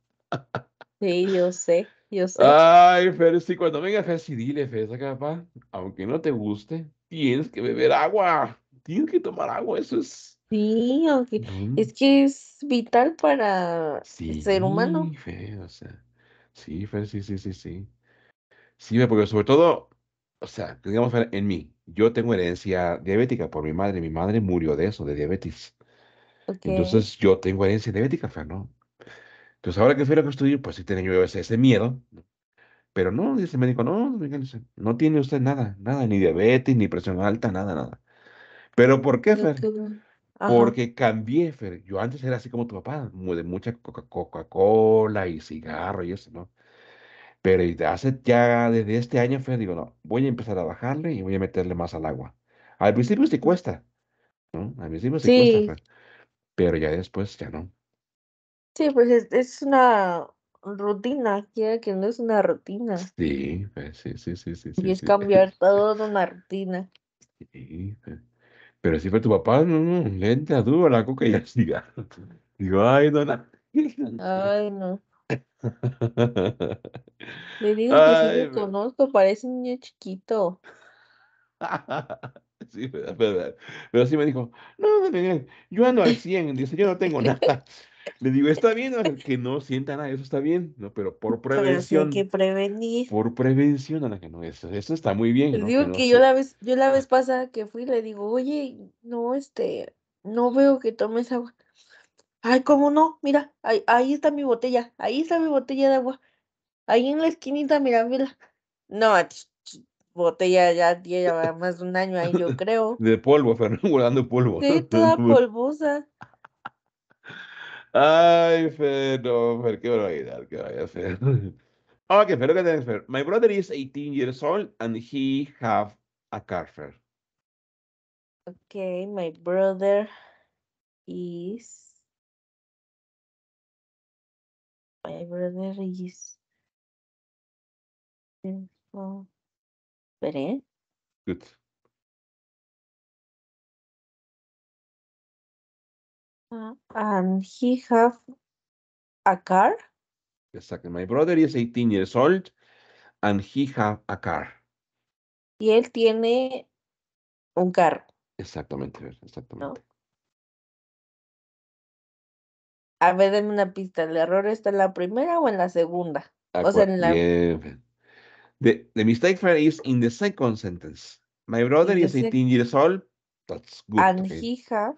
Sí, yo sé, yo sé. Ay, Fer, sí, cuando venga Fer, sí dile, Fer, papá, aunque no te guste, tienes que beber agua, tienes que tomar agua, eso es. Sí, aunque es que es vital para el ser humano. Fer, o sea. Sí, Fer, sí, sí, sí, sí. Sí, porque sobre todo, o sea, digamos, Fer, en mí, yo tengo herencia diabética por mi madre. Mi madre murió de eso, de diabetes. Entonces yo tengo herencia diabética, Fer, ¿no? Entonces ahora que fui a que pues sí tenía yo ese, miedo. Pero no, dice el médico, no, no tiene usted nada, nada, ni diabetes, ni presión alta, nada, nada. ¿Pero por qué, Fer? Porque cambié, Fer. Yo antes era así como tu papá, de mucha Coca- cola y cigarro y eso, ¿no? Pero hace ya desde este año, Fer, digo, no, voy a empezar a bajarle y voy a meterle más al agua. Al principio sí cuesta, ¿no? Al principio sí cuesta, Fer. Pero ya después ya no. sí, pues es, una rutina, ya que no es una rutina. Sí, sí, sí, sí, sí, Y es cambiar todo una rutina. Sí, pero si fue tu papá, no, no, lenta, duro la coca y el cigarro. Digo, ay, dona. Ay, no. Le digo que sí me conozco, parece un niño chiquito. sí, pero, pero, sí me dijo, no, no, yo ando al 100, dice, yo no tengo nada. Le digo, está bien, que no sienta nada, eso está bien, ¿no? Pero por prevención. que prevenir. Por prevención, a la que no, eso, eso está muy bien. ¿no? digo que, yo la vez, yo la vez pasada que fui, le digo, oye, no, este, no veo que tomes agua. Ay, ¿cómo no? Mira, ahí, ahí está mi botella, ahí está mi botella de agua. Ahí en la esquinita, mira, mira. No, botella ya lleva más de un año ahí, yo creo. De polvo, Fernando, volando polvo. Sí, toda polvosa. Ay, Fer, no, Fer, qué barbaridad, qué vaya Fer. Okay, Fer, look at that, Fer. My brother is 18 years old and he have a car, Fer. Okay, my brother is... My brother is... Good. Good. and he have a car? Exactly. My brother is 18 years old and he have a car. Y él tiene un carro. Exactamente, exactamente. A ver, denme una pista. ¿El error está en la primera o en la segunda? Ah, o sea, en la... The, the mistake is in the second sentence. My brother is 18 years old. That's good. And he have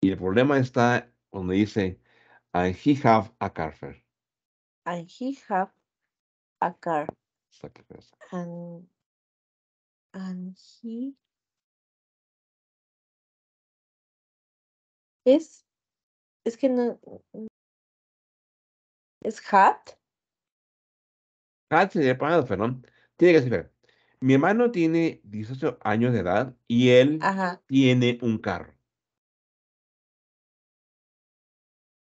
y el problema está donde dice, and he have a car. And he have a car. And, and he es, es que no, mm, es hat. Hat sería para perdón. Tiene que ser. Mi hermano tiene 18 años de edad y él tiene un carro.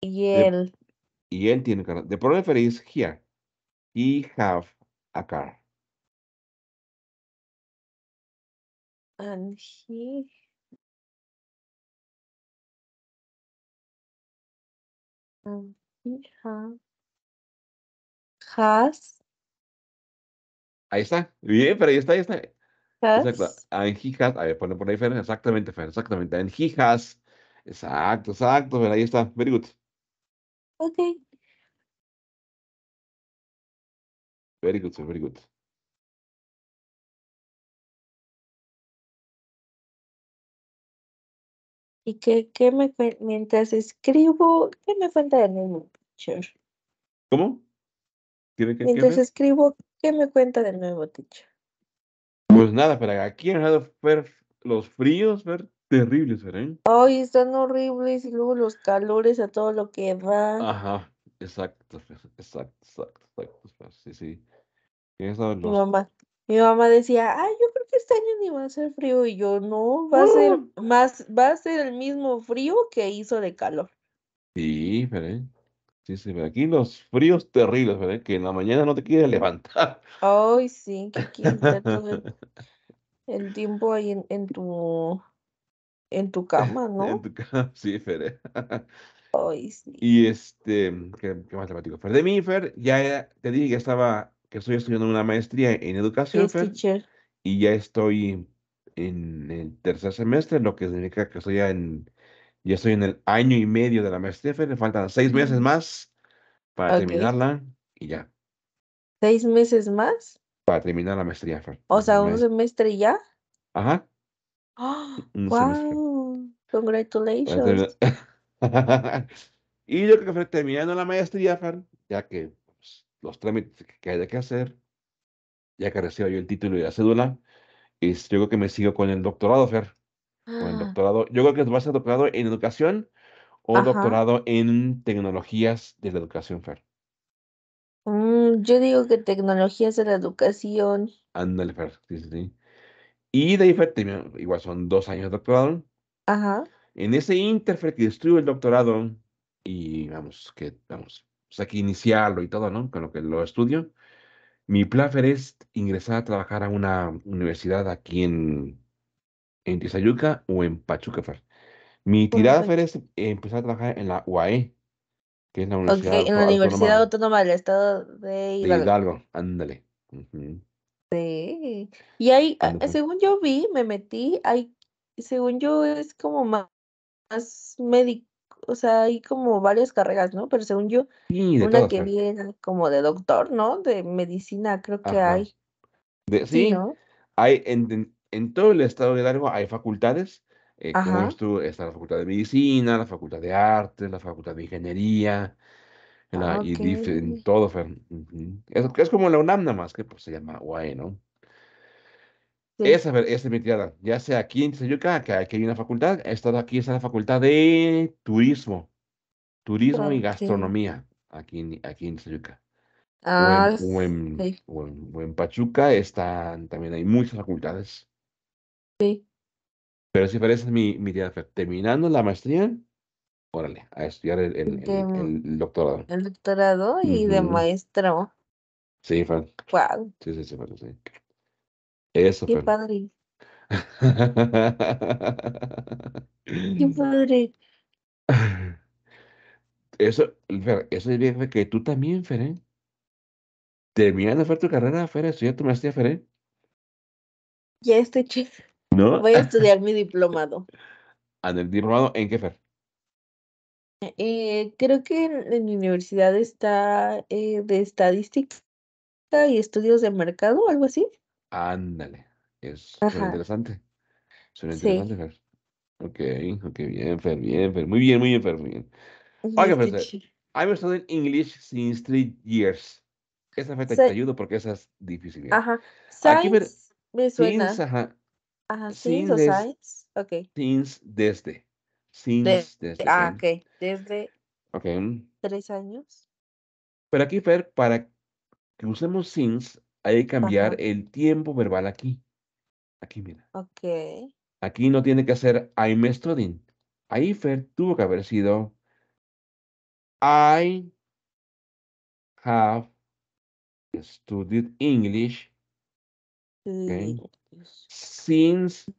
Y él. y él tiene carro. The problem is here. He have a car. And he. And he has. has. Ahí está. Bien, pero ahí está, ahí está. Has. Exacto. And he has. A ver, por ahí, Fer. Exactamente, Fer. Exactamente. And he has. Exacto, exacto, Ahí está. Very good. Ok. Very good, sir. Very good. ¿Y que, qué me mientras escribo, qué me cuenta de nuevo, teacher? ¿Cómo? mientras escribo, ¿qué me cuenta del nuevo, teacher? Pues nada, pero aquí han dado los fríos, ver Terribles, ¿verdad? Ay, están horribles y luego los calores a todo lo que va. Ajá, exacto, exacto, exacto, exacto. Sí, sí. Mi, mamá, mi mamá decía, ay, yo creo que este año ni va a ser frío y yo no, va a ser ¡Ah! más, va a ser el mismo frío que hizo de calor. Sí, ¿verdad? Sí, sí, pero aquí los fríos terribles, ¿verdad? Que en la mañana no te quieres levantar. Ay, sí, que aquí está el, tiempo ahí en tu en tu cama, ¿no? en tu cama, sí, Fer. sí. Y este, ¿qué, más Fer, de mí, Fer, ya te dije, que estaba, que estoy estudiando una maestría en educación, Fer. Y ya estoy en el tercer semestre, lo que significa que estoy ya en, ya estoy en el año y medio de la maestría, Fer. Me faltan seis meses mm. más para terminarla y ya. ¿Seis meses más? Para terminar la maestría, Fer. O sea, un semestre ya. Ajá. ¡Wow! ¡Ah! Mm, ¡Congratulations! y yo creo que terminando la maestría, Fer, ya que pues, los trámites que hay de que hacer, ya que recibo yo el título y la cédula, y este, yo creo que me sigo con el doctorado, Fer. Con el ah. doctorado. Yo creo que vas a ser doctorado en educación o doctorado en tecnologías de la educación, Fer. Mm, yo digo que tecnologías de la educación. Ándale, Fer. Sí, sí, sí. Y de terminó, igual son dos años de doctorado. Ajá. En ese interfer que destruye el doctorado y vamos, que vamos, o pues sea, que iniciarlo y todo, ¿no? Con lo que lo estudio. Mi plan es ingresar a trabajar a una universidad aquí en, en Tizayuca o en Pachuca. Pues. Mi tirada es empezar a trabajar en la UAE, que es la Universidad, Autónoma, del Estado de Hidalgo. ándale. Sí. Y ahí, ah, según yo vi, me metí, hay, según yo es como más, médico, o sea, hay como varias carreras, ¿no? Pero según yo, una que viene como de doctor, ¿no? De medicina, creo que hay. sí, hay en, en, todo el estado de largo hay facultades, eh, como tú, está la facultad de medicina, la facultad de artes, la facultad de ingeniería, Ah, y en todo, Fer. es, como la UNAM nada más, que pues, se llama UAE, ¿no? Esa, esa es mi tirada. Ya sea aquí en Tizayuca, que aquí hay una facultad, he estado aquí, está la facultad de turismo. Turismo y gastronomía, aquí, en, aquí en Tizayuca. Ah, o en, en, Pachuca están, también hay muchas facultades. Sí. Pero sí, parece mi, mi tirada, Terminando la maestría, Órale, a estudiar el, doctorado. El doctorado y de maestro. Sí, Fran. Wow. Sí, sí, sí, Fran, sí. Eso, Qué padre. Qué padre. Eso, Fer, eso bien que tú también, Feren ¿eh? tu carrera, Fer, estudiar tu maestría, Fer. ¿eh? Ya estoy chico. ¿No? Voy a estudiar mi diplomado. el diplomado en qué, Fer? Eh, creo que en, mi universidad está eh, de estadística y estudios de mercado, algo así. Ándale, es interesante. Suena interesante, sí. Ok, ok, bien, Fer, bien, Muy bien, muy bien, muy bien. I've studied English since three years. Esa fecha que te ayudo porque esa es difícil. ¿eh? Ajá. Science me, suena. Since, ajá. Ajá, o Ok. Since desde. Since, desde, este, ah, ok. Desde okay. tres años. Pero aquí, Fer, para que usemos since, hay que cambiar el tiempo verbal aquí. Aquí, mira. Ok. Aquí no tiene que ser I'm studying. Ahí, Fer, tuvo que haber sido I have studied English, English. since,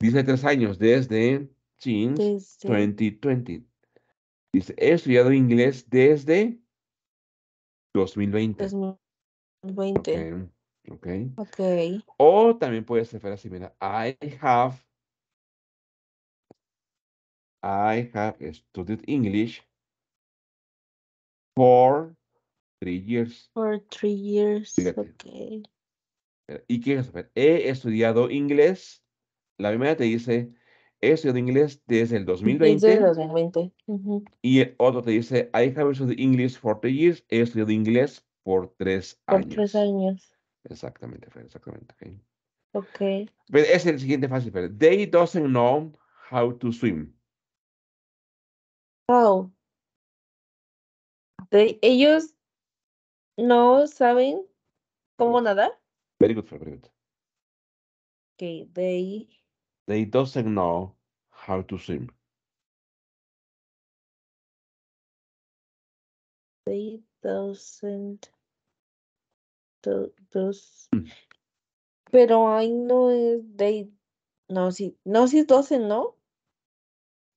dice tres años, desde since 2020. Dice, he estudiado inglés desde 2020. 2020. Okay. ok. okay. O también puede ser así, mira, I have I have studied English for three years. For three years. Okay. ¿Y qué es? He estudiado inglés. La primera te dice he estudiado inglés desde el 2020. Desde el 2020. Y el otro te dice, I have studied English for three years. He estudiado inglés por tres años. Por tres años. Exactamente, Fer, exactamente. Okay. Pero es el siguiente fácil, Fer. They doesn't know how to swim. How? They, ellos no saben cómo nadar. Very good, very good. Ok, they they doesn't know how to swim. They doesn't do, does mm. Pero I know they no si, no she doesn't know.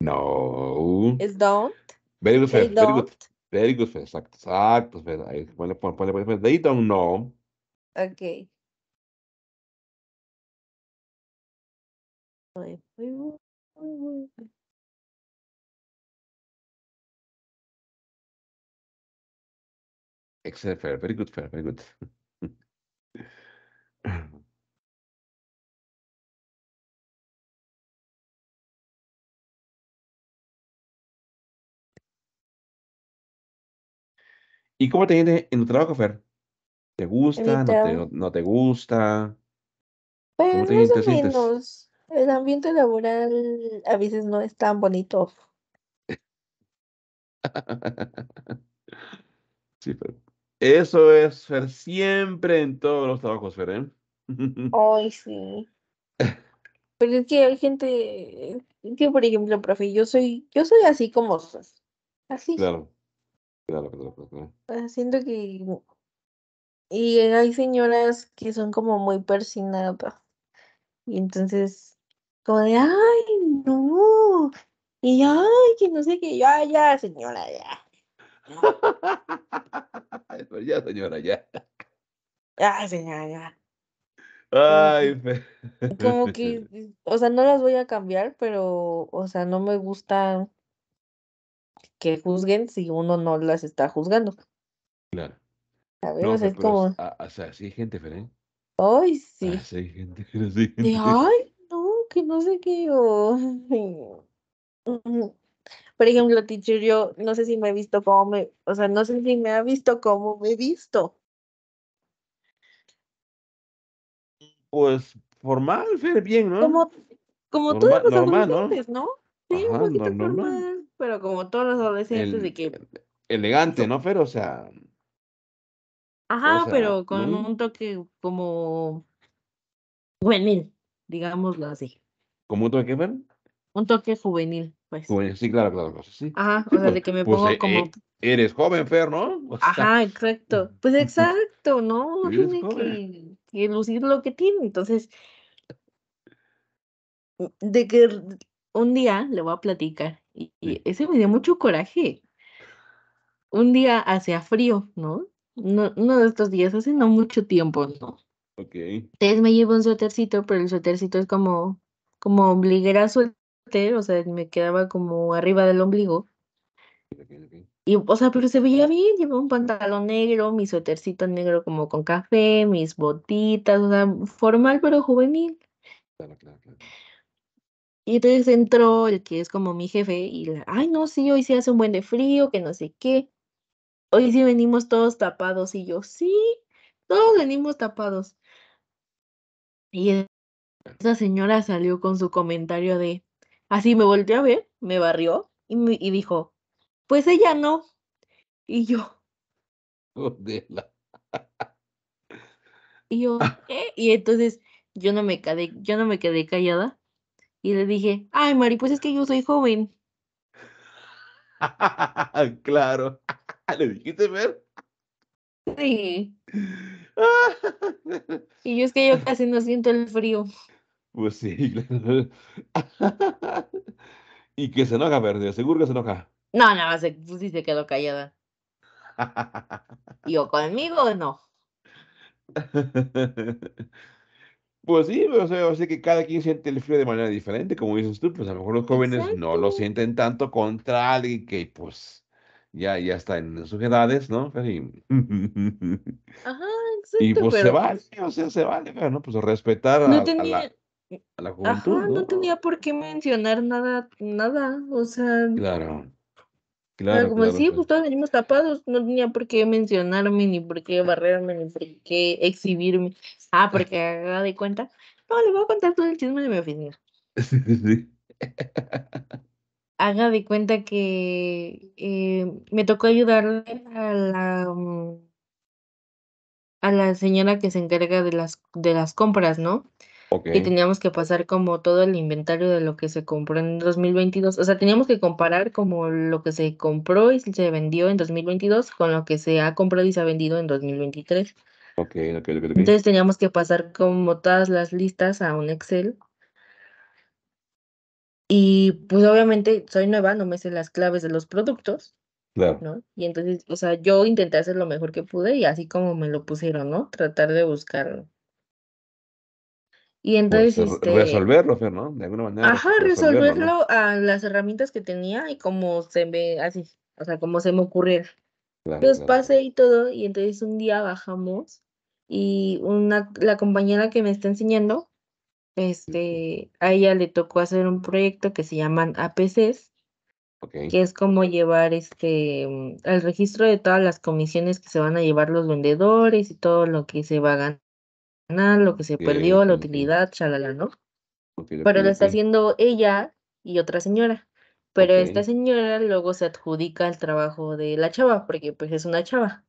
No. It's don't. Very good, Fez. Very good. Very good, Fez. Exacto, exacto, They don't know. Okay. Excel fair, very good, fair, very good. ¿Y cómo te viene en tu trabajo, Fer? ¿Te gusta? ¿No te, no te gusta? Pues, más o menos. El ambiente laboral a veces no es tan bonito. Sí, pero eso es ser siempre en todos los trabajos, Fer, ¿eh? Ay, sí. Pero es que hay gente que, por ejemplo, profe, yo soy, yo soy así como Así. Claro. Claro, claro, claro. Siento que. Y hay señoras que son como muy persinadas. Y entonces como de, ay, no, y ay, que no sé qué, ya ya, señora, ya. ya, señora, ya. Ay, señora, ya. Ay, fe. Como que, o sea, no las voy a cambiar, pero, o sea, no me gusta que juzguen si uno no las está juzgando. Claro. A ver, o sea, es como. Ah, o sea, sí hay gente, Feren. Ay, sí. Ah, sí hay gente, pero sí hay gente. ay, que no sé qué, o... Por ejemplo, teacher, yo no sé si me he visto como me, o sea, no sé si me ha visto como me he visto. Pues formal, bien, ¿no? Como, como todos ¿no? pero como todos los adolescentes de que... Elegante, ¿no, pero O sea... Ajá, pero con un toque como juvenil, digámoslo así. ¿Cómo un toque Fer? Un toque juvenil, pues. sí, claro, claro, claro sí. Ajá, o sea, de que me pues, pongo eh, como... Eh, eres joven, Fer, ¿no? Ajá, exacto. Pues exacto, ¿no? Tiene que, lucir lo que tiene. Entonces, de que un día le voy a platicar, y, ese me dio mucho coraje. Un día hacía frío, ¿no? ¿no? Uno de estos días, hace no mucho tiempo, ¿no? Ok. Entonces me llevo un suétercito, pero el suétercito es como como ombliguera suelter, o sea, me quedaba como arriba del ombligo. Y, o sea, pero se veía bien, llevaba un pantalón negro, mi suétercito negro como con café, mis botitas, o sea, formal pero juvenil. Claro, claro, claro. Y entonces entró el que es como mi jefe y, ay, no, sí, hoy sí hace un buen de frío, que no sé qué. Hoy sí venimos todos tapados y yo, sí, todos venimos tapados. Y esa señora salió con su comentario de, así me volteó a ver, me barrió y, y dijo, pues ella no. Y yo. y yo, Y entonces yo no me quedé, yo no me quedé callada y le dije, ay Mari, pues es que yo soy joven. claro. ¿Le dijiste ver? Sí. y yo es que yo casi no siento el frío. Pues sí, y que se enoja, verde, seguro que se enoja. No, no, se, pues sí se quedó callada. yo conmigo o no? Pues sí, pues, o sea, o sea, que cada quien siente el frío de manera diferente, como dices tú, pues a lo mejor los jóvenes no lo sienten tanto contra alguien que pues ya, ya está en sus edades, ¿no? Pues y, Ajá, exacto, y pues se vale, o sea, se vale, pero no, pues respetar a, no tenía... a, Ajá, ¿no? tenía por qué mencionar nada, nada, o sea. Claro. Claro, como claro, pues, pues todos venimos tapados, no tenía por qué mencionarme, ni por qué barrerme, ni por qué exhibirme. Ah, porque haga de cuenta, no, le voy a contar todo el chisme de mi oficina. Haga de cuenta que eh, me tocó ayudarle a la mm, a la señora que se encarga de las de las compras, ¿no? Y teníamos que pasar como todo el inventario de lo que se compró en 2022. O sea, teníamos que comparar como lo que se compró y se vendió en 2022 con lo que se ha comprado y se ha vendido en 2023. Okay, okay, Entonces teníamos que pasar como todas las listas a un Excel. Y pues obviamente soy nueva, no me sé las claves de los productos. Claro. Y entonces, o sea, yo intenté hacer lo mejor que pude y así como me lo pusieron, ¿no? Tratar de buscar y entonces... Pues, este, resolverlo, ¿no? De alguna manera. Ajá, resolverlo, a las herramientas que tenía y como se ve así, o sea, como se me ocurriera. los pasé y todo, y entonces un día bajamos y una, la compañera que me está enseñando, este, a ella le tocó hacer un proyecto que se llaman APCs, que es como llevar este, mm, el registro de todas las comisiones que se van a llevar los vendedores y todo lo que se va a ganar lo que se perdió, la utilidad, chalala, ¿no? pero lo está haciendo ella y otra señora. Pero esta señora luego se adjudica el trabajo de la chava, porque pues es una chava.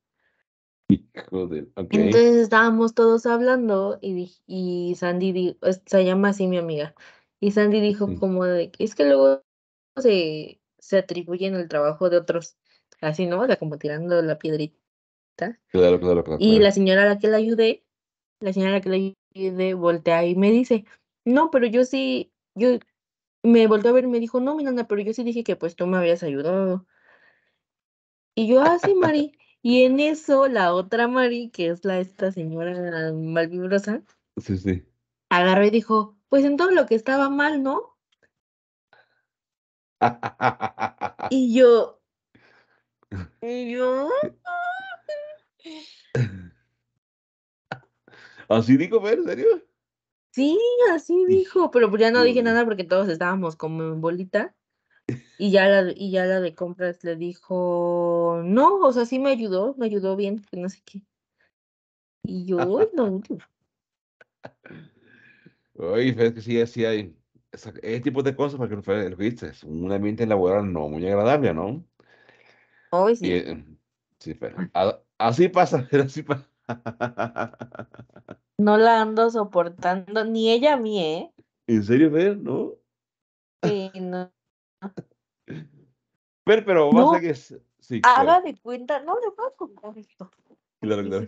Entonces estábamos todos hablando y, y Sandy dijo, se llama así mi amiga, y Sandy dijo como de, es que luego se, se atribuyen el trabajo de otros, así, ¿no? O sea, como tirando la piedrita. Y la señora a la que la ayudé la señora que le ayude voltea y me dice, no, pero yo sí, yo me volteó a ver y me dijo, no, Miranda, pero yo sí dije que pues tú me habías ayudado. Y yo, así ah, sí, Mari. Y en eso la otra Mari, que es la esta señora malvibrosa, sí, sí. agarró y dijo, pues en todo lo que estaba mal, ¿no? y yo, y yo, ah, ¿Así dijo Fer? ¿En serio? Sí, así dijo, pero pues ya no dije nada porque todos estábamos como en bolita. Y ya la, y ya la de compras le dijo, no, o sea, sí me ayudó, me ayudó bien, no sé qué. Y yo, no. Oye, Fer, que sí, sí hay ese tipo de cosas para que lo viste. Es un ambiente laboral no muy agradable, ¿no? Hoy sí. Eh, sí, pero así pasa, así pasa. No la ando soportando, ni ella a mí, ¿eh? ¿En serio, ver, ¿No? Sí, no. pero más que... Haga ah, de cuenta, no le voy a contar esto. Claro, claro.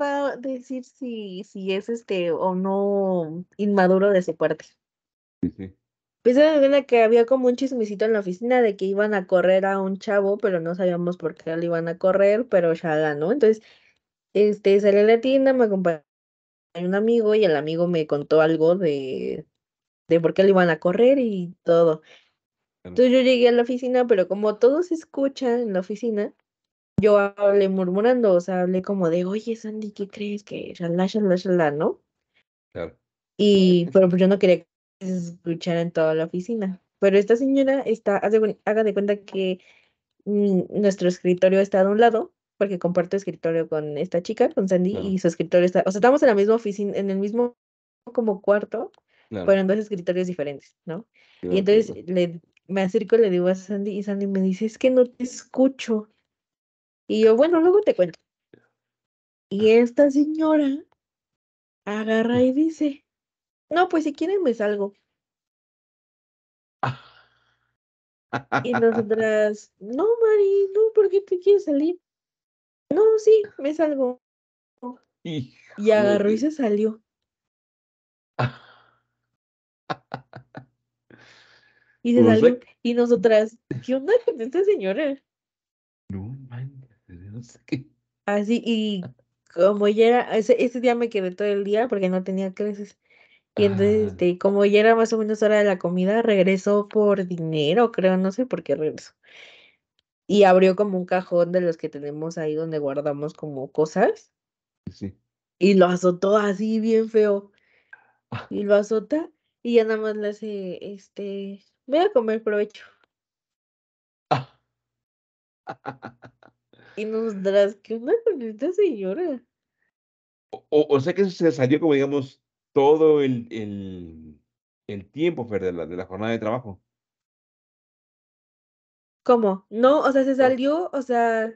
Va a decir si, si es este o no inmaduro de su parte. Sí, sí. Pues, que había como un chismecito en la oficina de que iban a correr a un chavo, pero no sabíamos por qué lo iban a correr, pero ya ganó. Entonces, este, salí a la tienda, me acompañó un amigo y el amigo me contó algo de, de por qué le iban a correr y todo. Entonces yo llegué a la oficina, pero como todos se escucha en la oficina, yo hablé murmurando, o sea, hablé como de, oye, Sandy, ¿qué crees que? Shalá, shalá, shalá, ¿no? Claro. Y, pero pues yo no quería que se escuchara en toda la oficina. Pero esta señora está, haga de cuenta que mm, nuestro escritorio está de un lado porque comparto escritorio con esta chica, con Sandy, y su escritorio está, o sea, estamos en la misma oficina, en el mismo como cuarto, pero en dos escritorios diferentes, ¿no? y entonces le, me acerco, y le digo a Sandy, y Sandy me dice, es que no te escucho. Y yo, bueno, luego te cuento. Y esta señora agarra y dice, no, pues si quieren me salgo. Y nosotras, no, Mari, no, ¿por qué te quieres salir? No, sí, me salgo. Y agarró y se salió. y se salió. Y nosotras, ¿qué onda con esta señora? No sé qué. Así, y como ya era, ese, ese, día me quedé todo el día porque no tenía clases. Y entonces, ah. este, como ya era más o menos hora de la comida, regresó por dinero, creo, no sé por qué regresó y abrió como un cajón de los que tenemos ahí donde guardamos como cosas. Sí. Y lo azotó así bien feo. Ah. Y lo azota y ya nada más le hace, este, voy a comer provecho. Ah. y nos das, que una con esta señora? O, o, sea que se salió como digamos todo el, el, el tiempo Fer, de la jornada de trabajo. ¿Cómo? No, o sea, se salió, o sea,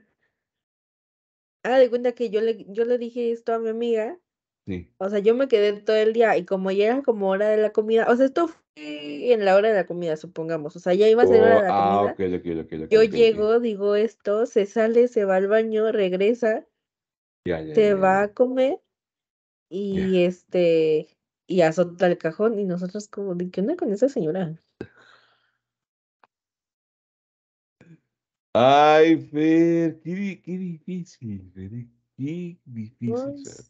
haga de cuenta que yo le, yo le dije esto a mi amiga. Sí. O sea, yo me quedé todo el día y como ya era como hora de la comida, o sea, esto fue en la hora de la comida, supongamos, o sea, ya iba a ser hora de la oh, ah, comida. yo llego, digo esto, se sale, se va al baño, regresa, ya, va a comer y este, y azota el cajón y nosotros como, ¿de ¿qué onda con esa señora? Ay, Fer, qué, difícil, Fer, qué difícil.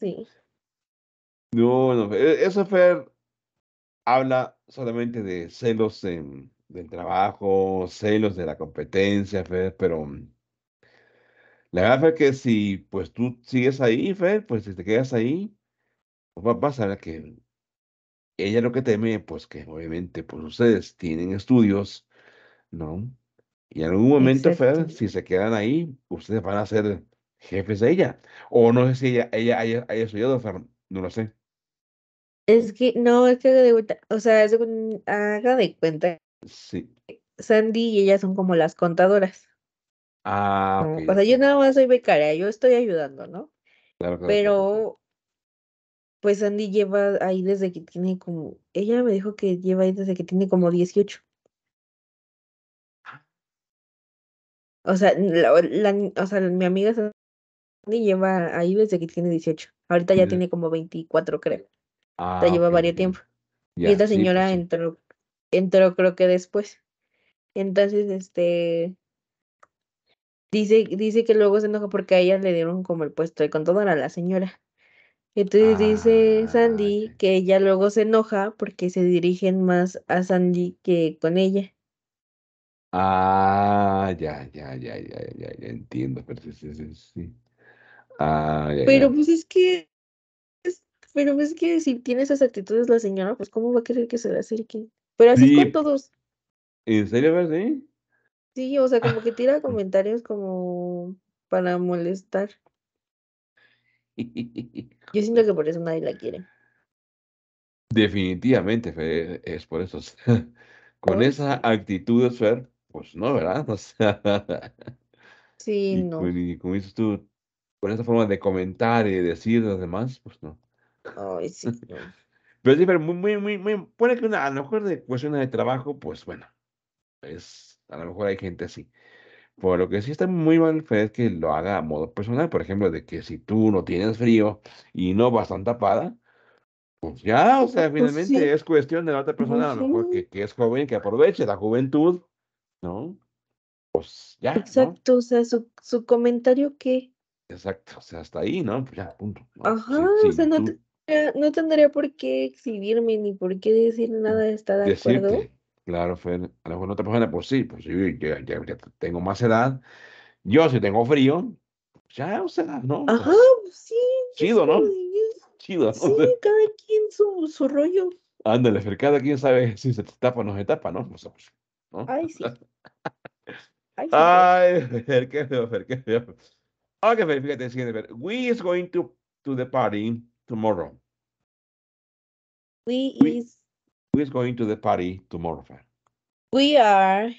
Sí. No, no, Fer, e, eso Fer habla solamente de celos del trabajo, celos de la competencia, Fer, pero mm, la verdad Fer, que si pues tú sigues ahí, Fer, pues si te quedas ahí, pues va a ver que ella lo que teme, pues que obviamente pues ustedes tienen estudios, ¿no? Y en algún momento, Fer, si se quedan ahí, ustedes van a ser jefes de ella. O no sé si ella, ella haya, haya Fer, no lo sé. Es que, no, es que haga de cuenta, o sea, haga de cuenta. Sí. Sandy y ella son como las contadoras. Ah, O sea, yo nada más soy becaria, yo estoy ayudando, ¿no? Claro, Pero, pues Sandy lleva ahí desde que tiene como, ella me dijo que lleva ahí desde que tiene como 18. O sea, la, o sea, mi amiga Sandy lleva ahí desde que tiene 18. Ahorita ya tiene como 24, creo. Ah, lleva varios tiempo. y esta pues señora entró, entró creo que después. Entonces, este, dice, dice que luego se enoja porque a ella le dieron como el puesto de contador a la señora. Entonces dice ah, Sandy que ella luego se enoja porque se dirigen más a Sandy que con ella. Ah, ya, ya, ya, ya, ya, ya, entiendo. Pero sí, sí, sí, ah, Pero pues es que, pero pues, es que si tiene esas actitudes la señora, pues cómo va a querer que se le acerque. Pero así es con todos. ¿en serio, verdad? Sí? o sea, como que tira comentarios como para molestar. Yo siento que por eso nadie la quiere. Definitivamente, Fer, es por eso. Con esa actitud, Fer, pues no, ¿verdad? sea, sí, no. y como dices tú, con esa forma de comentar y decir los demás, pues no. Ay, sí. pero sí, pero muy, muy, muy, muy, puede que una, a lo mejor de cuestiones de trabajo, pues bueno, es, a lo mejor hay gente así. Por lo que sí está muy mal es que lo haga a modo personal, por ejemplo, de que si tú no tienes frío y no vas tan tapada, pues ya, o sea, pues, finalmente es cuestión de la otra pues, persona, que es joven, que aproveche la juventud ¿no? Pues ya. Exacto, o sea, su, su comentario qué. Exacto, o sea, hasta ahí, ¿no? Pues ya, punto. Ajá, o sea, no, tendría, no, tendría por qué exhibirme ni por qué decir mm, nada, estar de Decirte, acuerdo? Claro, Fer, a lo mejor no te nada, pues sí, pues sí, ya, ya, tengo más edad. Yo si tengo frío, pues ya, o sea, ¿no? Ajá, pues sí. Chido, ¿no? Chido. ¿no? Sí, cada quien su, su rollo. Ándale, Fer, cada quien sabe si se te tapa o no se tapa, ¿no? Pues, ¿no? Ay, sí. Ay, Fer, qué feo, Fer, qué feo. Ok, Fer, fíjate, siguiente, Fer. We is going to, to the party tomorrow. We, we is. We is going to the party tomorrow, Fer. We are.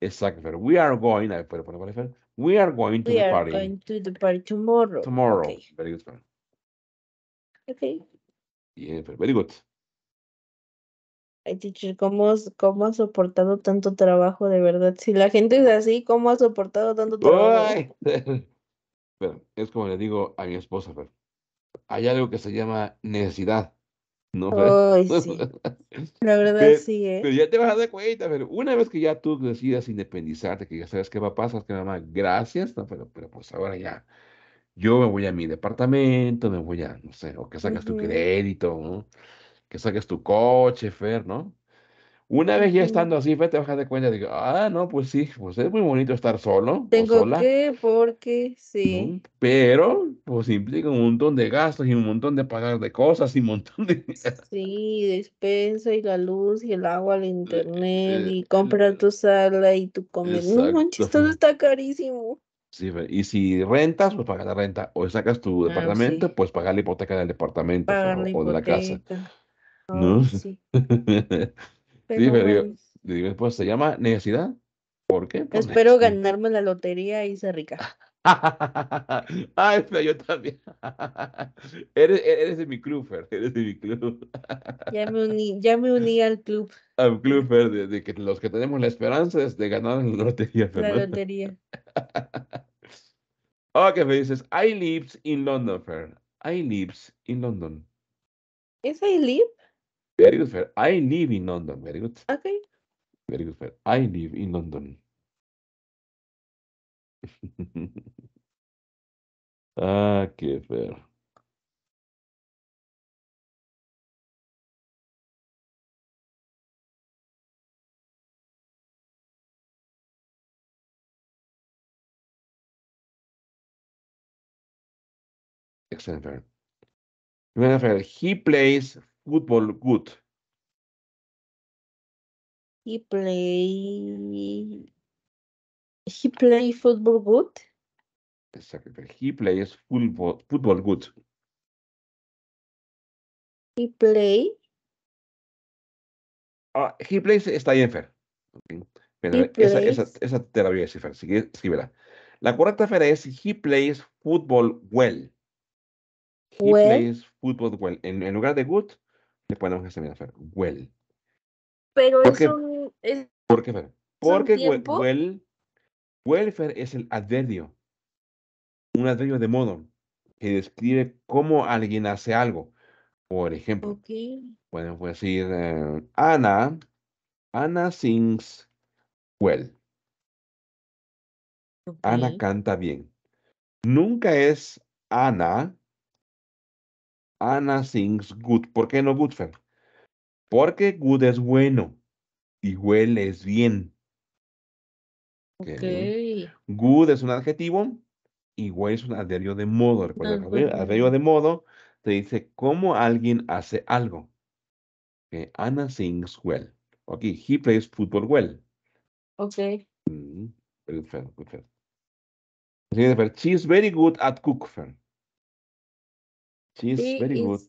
Exactly, Fer. We are going, Fer, we are going to we the party. We are going to the party tomorrow. Tomorrow. Okay. Very good, Fer. Okay. Yeah, Fer, very good. Ay, teacher, ¿cómo, ¿cómo ha soportado tanto trabajo de verdad? Si la gente es así, ¿cómo ha soportado tanto trabajo? Pero es como le digo a mi esposa, Hay algo que se llama necesidad. ¿no, La verdad sí, ¿eh? Pero ya te vas a dar cuenta, pero una vez que ya tú decidas independizarte, que ya sabes qué va a pasar, que mamá, gracias, pero, pues ahora ya, yo me voy a mi departamento, me voy a, no sé, o que sacas tu crédito, que saques tu coche, Fer, ¿no? Una vez ya estando así, Fer, te bajas de cuenta y digo, ah, no, pues sí, pues es muy bonito estar solo. Tengo o sola, que, porque sí. Pero, pues implica un montón de gastos y un montón de pagar de cosas y un montón de. sí, despensa y la luz y el agua, el eh, internet eh, y comprar eh, tu sala y tu comida. No manches, todo está carísimo. Sí, y si rentas, pues paga la renta. O sacas tu ah, pues departamento, pues paga la hipoteca del departamento o, o de la casa. No, Sí. pero, digo, pues, se llama necesidad. ¿Por qué? Pues, espero ganarme la lotería y ser rica. Ah, yo también. eres, de mi club, Fer. Eres de mi club. ya, me uní, ya me uní al club. Al club, Fer, de, que los que tenemos la esperanza es de ganar la lotería, Fer. La lotería. ok, me dices, I lives in London, Fer. I lives in London. ¿Es I live? Very good, fair. I live in London. Very good. Okay. Very good, fair. I live in London. okay, fair. Excellent, fair. He plays Football good. He play. He play football good. Exactly. He plays football football good. He play. Ah, he plays está bien, Fer. esa, esa, esa, te la voy a decir, Fer. La correcta, Fer, es he plays football well. He plays football well. en lugar de good, le ponemos hacer Well. Pero eso es un. Es, porque, well, well, es el adverbio. Un adverbio de modo que describe cómo alguien hace algo. Por ejemplo, okay. podemos decir eh, Ana, Ana sings well. Ana canta bien. Nunca es Ana Anna sings good. ¿Por qué no good, Porque good es bueno y well es bien. Good es un adjetivo y well es un adverbio de modo. Recuerda, adverbio de modo te dice cómo alguien hace algo. Ana Anna sings well. Ok, he plays football well. Ok. Mm very good at cook, She is muy very good.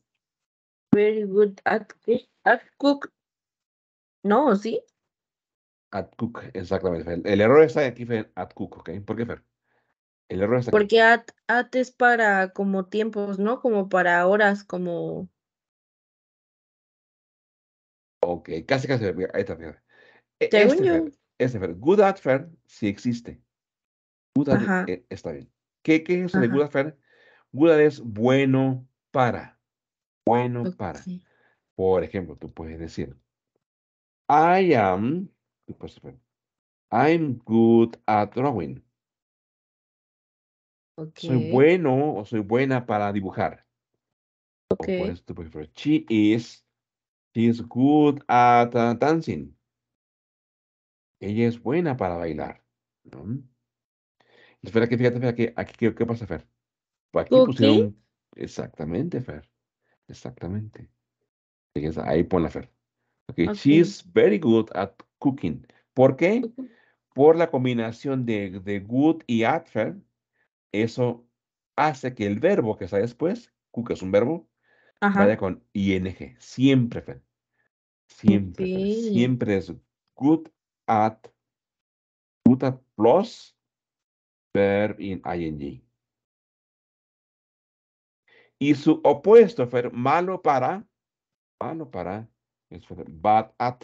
Very good at, at cook. No, ¿sí? At cook, exactamente. El, error está aquí, Fer, at cook, ¿ok? ¿Por qué, Fer? El error está Porque aquí. At, at es para como tiempos, ¿no? Como para horas, como... Ok, casi, casi. Ahí está, Fer. Según este, este Good at Fair sí existe. Good at, e, está bien. ¿Qué, qué es eso de Good at Fair? Good at es bueno, para. Bueno para. Por ejemplo, tú puedes decir, I am, pues, I'm good at drawing. Soy bueno o soy buena para dibujar. Okay. puedes, tú puedes she is, she is good at uh, dancing. Ella es buena para bailar. ¿no? Espera que, fíjate, que, aquí, ¿qué, qué pasa, Fer? Aquí pusieron Exactamente, Fer. Exactamente. Ahí pone Fer. Okay. very good at cooking. ¿Por qué? Por la combinación de, de good y at, Fer. Eso hace que el verbo que está después, cook es un verbo, vaya con ing. Siempre, Fer. Siempre. Siempre es good at. Good at plus verb in ing. Y su opuesto fue malo para, malo para, es bad at,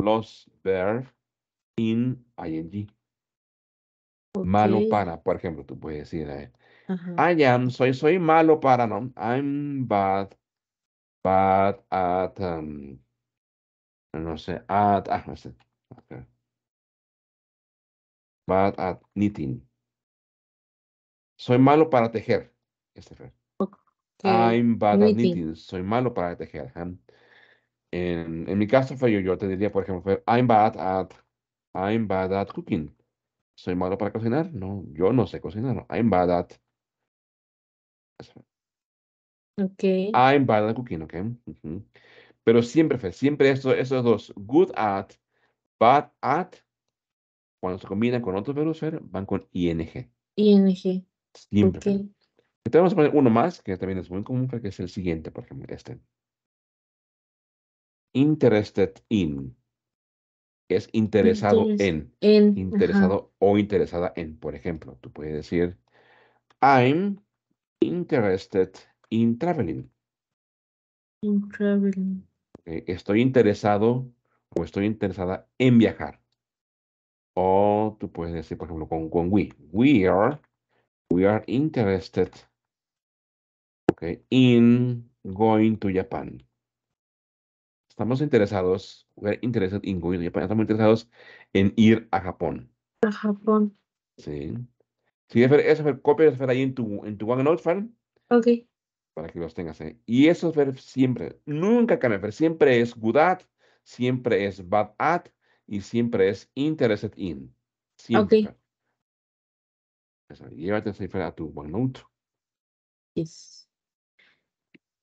los verb, in ing. g Malo para, por ejemplo, tú puedes decir, eh, I am, soy, soy malo para, no, I'm bad, bad at, um, no sé, at, ah, no sé, okay. bad at knitting. Soy malo para tejer. Este Ah, I'm bad at knitting. Soy malo para tejer. En, en mi caso, yo, yo te por ejemplo, I'm bad at, I'm bad at cooking. Soy malo para cocinar. No, yo no sé cocinar. I'm bad at. Okay. I'm bad at cooking, Okay. Pero siempre, fue siempre esos dos, good at, bad at, cuando se combinan con otros verbos, van con ing. ING. Siempre tenemos vamos a poner uno más, que también es muy común, que es el siguiente, por ejemplo, este. Interested in. Es interesado en. en. Interesado o interesada en. Por ejemplo, tú puedes decir, I'm interested in traveling. In traveling. Estoy interesado o estoy interesada en viajar. O tú puedes decir, por ejemplo, con, con we. We are, we are interested In going to Japan. Estamos interesados, we're eh, interested in going to Japan. Estamos interesados en ir a Japón. A Japón. Sí. Sí, es ver, copia, ahí en tu, en tu OneNote, Fern. Ok. Para que los tengas ahí. Y eso es siempre, nunca cambia, siempre es good at, siempre es bad at y siempre es interested in. Siempre. Ok. Eso, llévate a tu OneNote. Yes.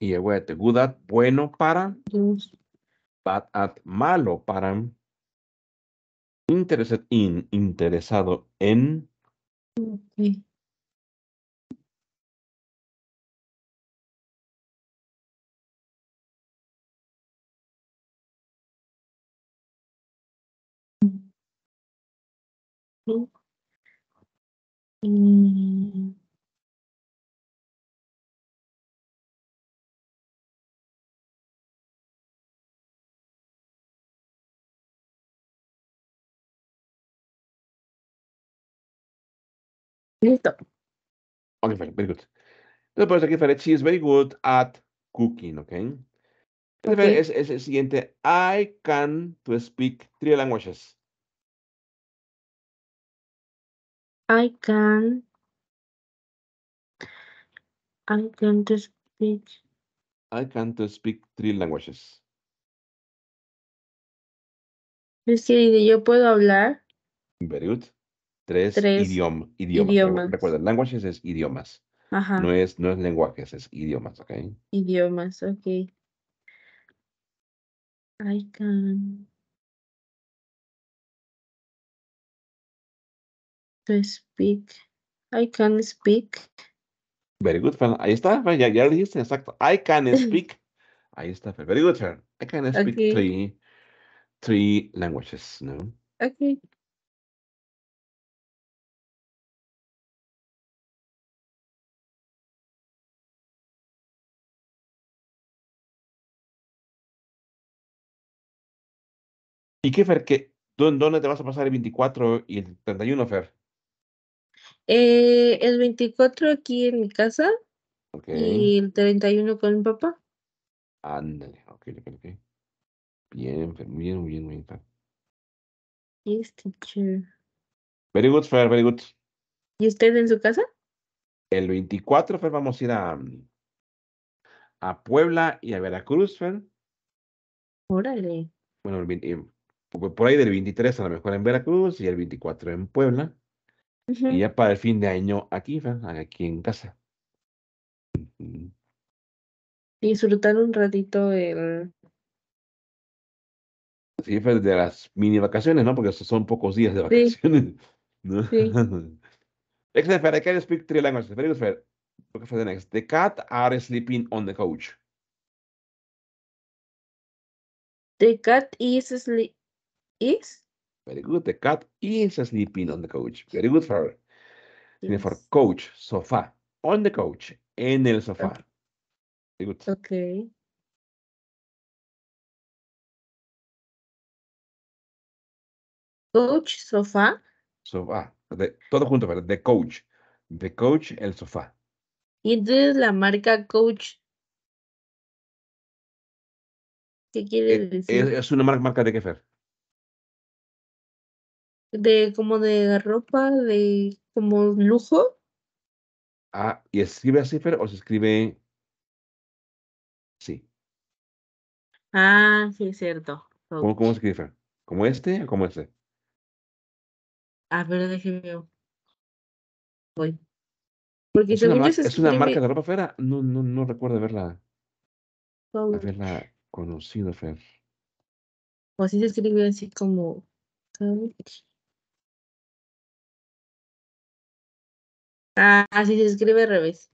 Y good at bueno para, bad at malo para, interested in interesado en. Mm. Mm. Listo. ok fine, very good. Entonces, aquí she is very good at cooking, okay? Es, el siguiente, I can to speak three languages. I can. I can to speak. I can to speak three languages. Es yo puedo hablar. Very good. Tres, idiomas. Recuerda, languages es idiomas. Ajá. No es, no es lenguajes, es idiomas, ¿ok? Idiomas, ok. I can. speak. I can speak. Very good, Fern. Ahí está, Ya, ya lo dijiste, exacto. I can speak. Ahí está, Fern. Very good, Fern. I can speak three, three languages, ¿no? Ok. ¿Y qué, Fer, dónde te vas a pasar el 24 y el 31, Fer? Eh, el 24 aquí en mi casa y el 31 con mi papá. Ándale, ok, ok, ok. Bien, Fer, bien, bien, bien, Fer. Yes, teacher. Very good, Fer, very good. ¿Y usted en su casa? El 24, Fer, vamos a ir a, a Puebla y a Veracruz, Fer. Órale. Bueno, el, por ahí del 23 a lo mejor en Veracruz y el 24 en Puebla. Y ya para el fin de año aquí, aquí en casa. Disfrutar un ratito el... Sí, pues, de las mini vacaciones, ¿no? Porque son pocos días de vacaciones. Sí. ¿no? Sí. Except I can speak three languages. Very good, fair. Look the next. The cat are sleeping on the couch. The cat is sleeping is? Very good. The cat is sleeping on the couch. Very good for For coach, sofá. On the couch. En el sofá. Very good. Okay. Coach, sofá. Sofá. todo junto, ¿verdad? The coach. The coach, el sofá. Y entonces la marca coach. ¿Qué quiere eh, decir? Es, una marca, de qué, Fer? de como de ropa, de como lujo. Ah, ¿y escribe así, Fer, o se escribe? Sí. Ah, sí, es cierto. ¿Cómo, se escribe, ¿Como este o como este? A ver, déjeme. Voy. Porque ¿Es, una, ¿Es una marca de ropa, Fer? Ah, no, no, no recuerdo haberla, haberla conocido, Fer. O así se escribe así como. Ah, ah, sí, se escribe al revés.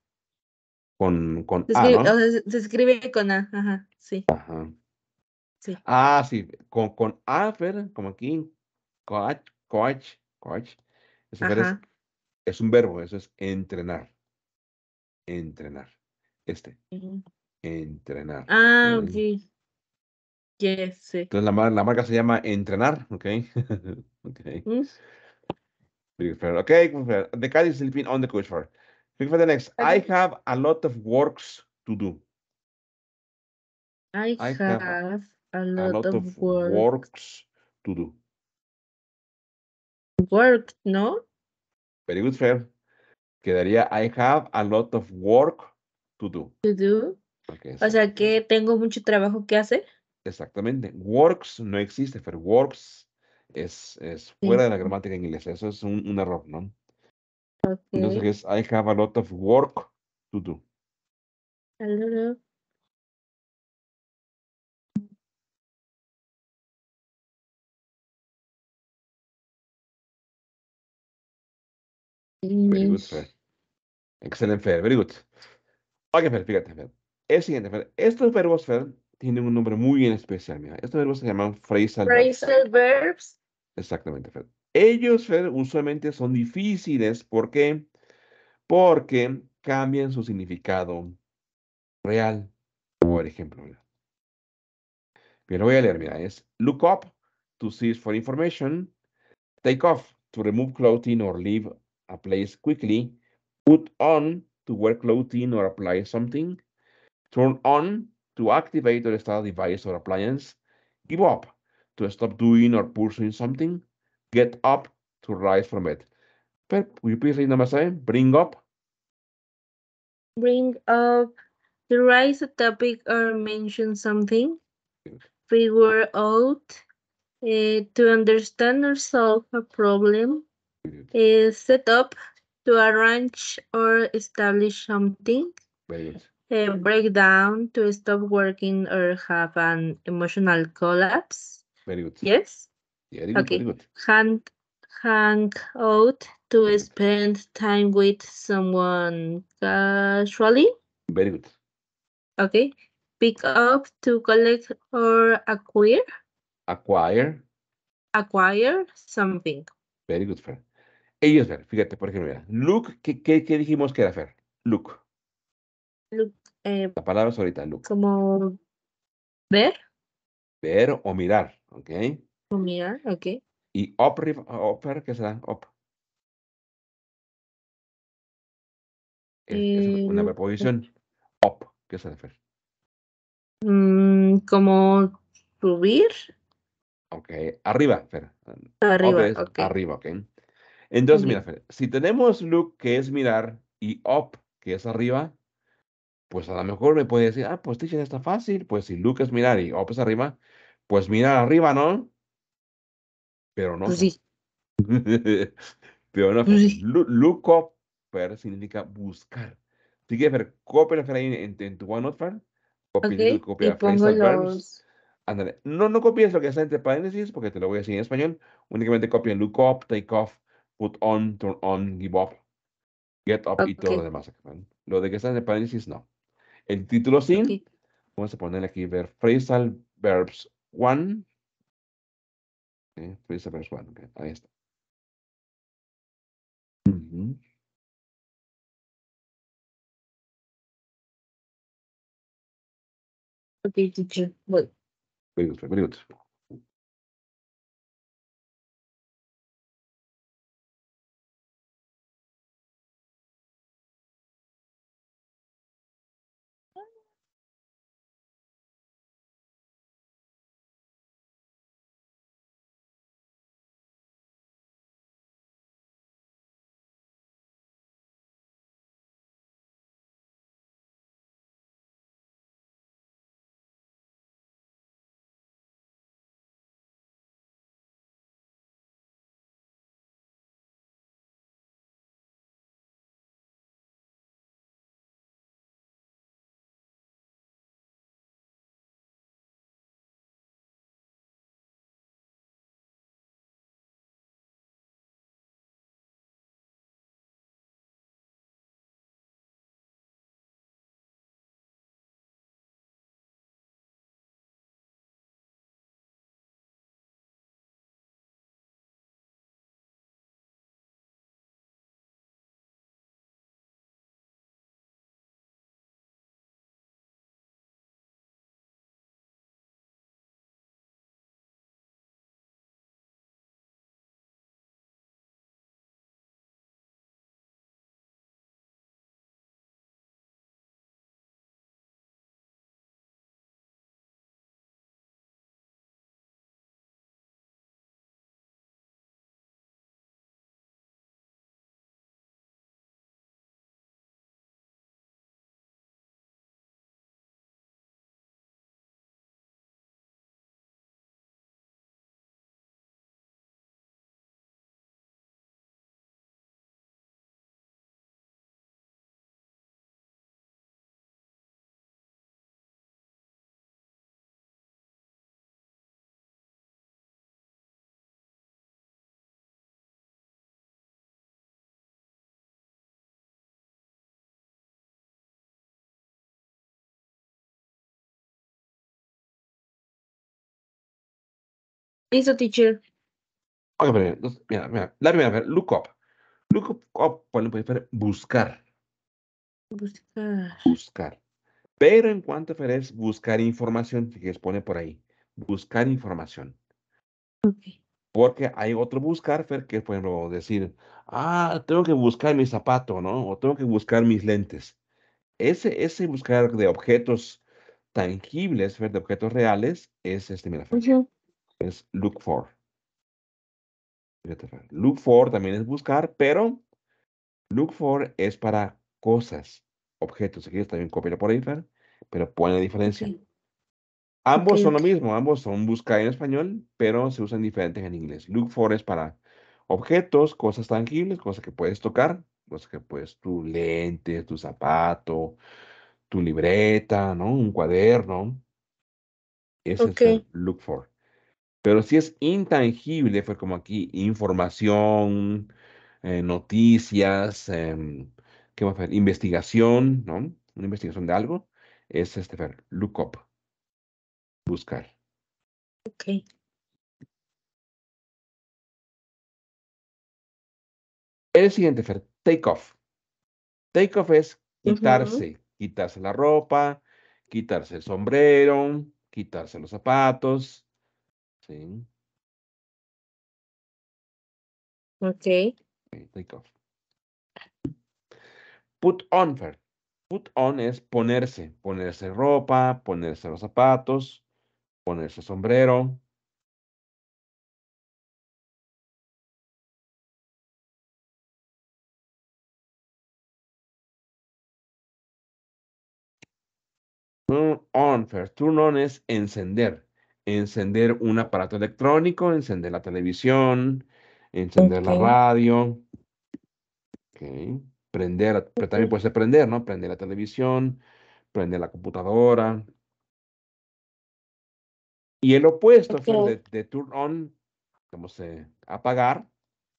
Con, A, se, escribe con A, ajá, sí. Ajá. Sí. Ah, sí, con, con A, como aquí, coach, coach, coach. es, un verbo, eso es entrenar. Entrenar. Este. Mm. Entrenar. Ah, ok. Yes, sí. Entonces la, la marca se llama Entrenar, ok. okay. Mm. Okay, the cat is sleeping on the couch for. Click for the next. I have a lot of works to do. I, have, a lot, of, works to do. Work, no? Very good, fair. Quedaría, I have a lot of work to do. To do. Okay, o sea que tengo mucho trabajo que hacer. Exactamente. Works no existe, pero Works es, es fuera de la gramática en inglés. Eso es un, un error, ¿no? Okay. Entonces es I have a lot of work to do. A lot Very good, Fer. Excelente, Fer. Very good. Ok, Fer, fíjate, El siguiente, Fer. Estos verbos, Fer, tienen un nombre muy especial, mira. Estos verbos se llaman phrasal, phrasal verbs. Exactamente, Fred. Ellos, Fed, usualmente son difíciles. ¿Por qué? Porque cambian su significado real. Por ejemplo, Bien, lo voy a leer, mira. Es look up to search for information. Take off to remove clothing or leave a place quickly. Put on to wear clothing or apply something. Turn on to activate or start a device or appliance. Give up to stop doing or pursuing something, get up to rise from it. Pep, will you please say, Bring up. Bring up to raise a topic or mention something. Figure out uh, to understand or solve a problem. Uh, set up to arrange or establish something. Uh, break down to stop working or have an emotional collapse. Very good. Yes? Very good, okay. very good. Hand, hang out to spend time with someone casually. Very good. Okay. Pick up to collect or acquire. Acquire. Acquire something. Very good, Fer. Ellos, Fer, fíjate, por ejemplo, Look, ¿qué, qué, qué dijimos que era, Fer? Look. Look. Eh, La palabra es ahorita, look. Como ver. ver o mirar, ¿ok? O mirar, ok. Y up, que ¿qué será? Op. Es, eh, una preposición. Op, ¿qué se refiere? Mm, como subir. Ok, arriba, Fer. Arriba, Arriba, ok. Entonces, mira, Fer, si tenemos look, que es mirar, y up, que es arriba, pues a lo mejor me puede decir, ah, pues teacher, está fácil. Pues si look es mirar y up es arriba, pues mirar arriba, ¿no? Pero no. Pues sí. Pero no. Pues look up significa buscar. Así que, ver, copia ahí en, en tu OneNote, Copia, okay, copia los... Ándale. No, no copies lo que está entre paréntesis porque te lo voy a decir en español. Únicamente copia look up, take off, put on, turn on, give up, get up y todo lo demás. Lo de que está entre paréntesis, no. El título sí. Vamos a poner aquí ver phrasal verbs 1. Okay, fuese verse 1. Okay, ahí está. Uh -huh. Okay, teacher. Voy. Very good, very good. Listo, teacher. Ok, pero, mira, mira, la primera, look up. Look up, buscar. Buscar. Buscar. Pero en cuanto a buscar información, que pone por ahí, buscar información. Porque hay otro buscar, Fer, que por decir, ah, tengo que buscar mi zapato, ¿no? O tengo que buscar mis lentes. Ese, ese buscar de objetos tangibles, de objetos reales, es este, mira, Fer es look for. Look for también es buscar, pero look for es para cosas, objetos. Aquí está bien copia por ahí, pero pone la diferencia. Ambos son lo mismo, ambos son buscar en español, pero se usan diferentes en inglés. Look for es para objetos, cosas tangibles, cosas que puedes tocar, cosas que puedes, tu lente, tu zapato, tu libreta, ¿no? Un cuaderno. Ese es look for. Pero si es intangible, fue como aquí, información, eh, noticias, em, ¿qué más? Investigación, ¿no? Una investigación de algo, es este, ver, look up, buscar. Ok. El siguiente, Fer, take off. Take off es quitarse, quitarse la ropa, quitarse el sombrero, quitarse los zapatos, Okay. Put on Put on es ponerse, ponerse ropa, ponerse los zapatos, ponerse sombrero. Turn on first. Turn on es encender encender un aparato electrónico, encender la televisión, encender la radio. Prender, pero también puede ser prender, ¿no? Prender la televisión, prender la computadora. Y el opuesto de, turn on, como se apagar,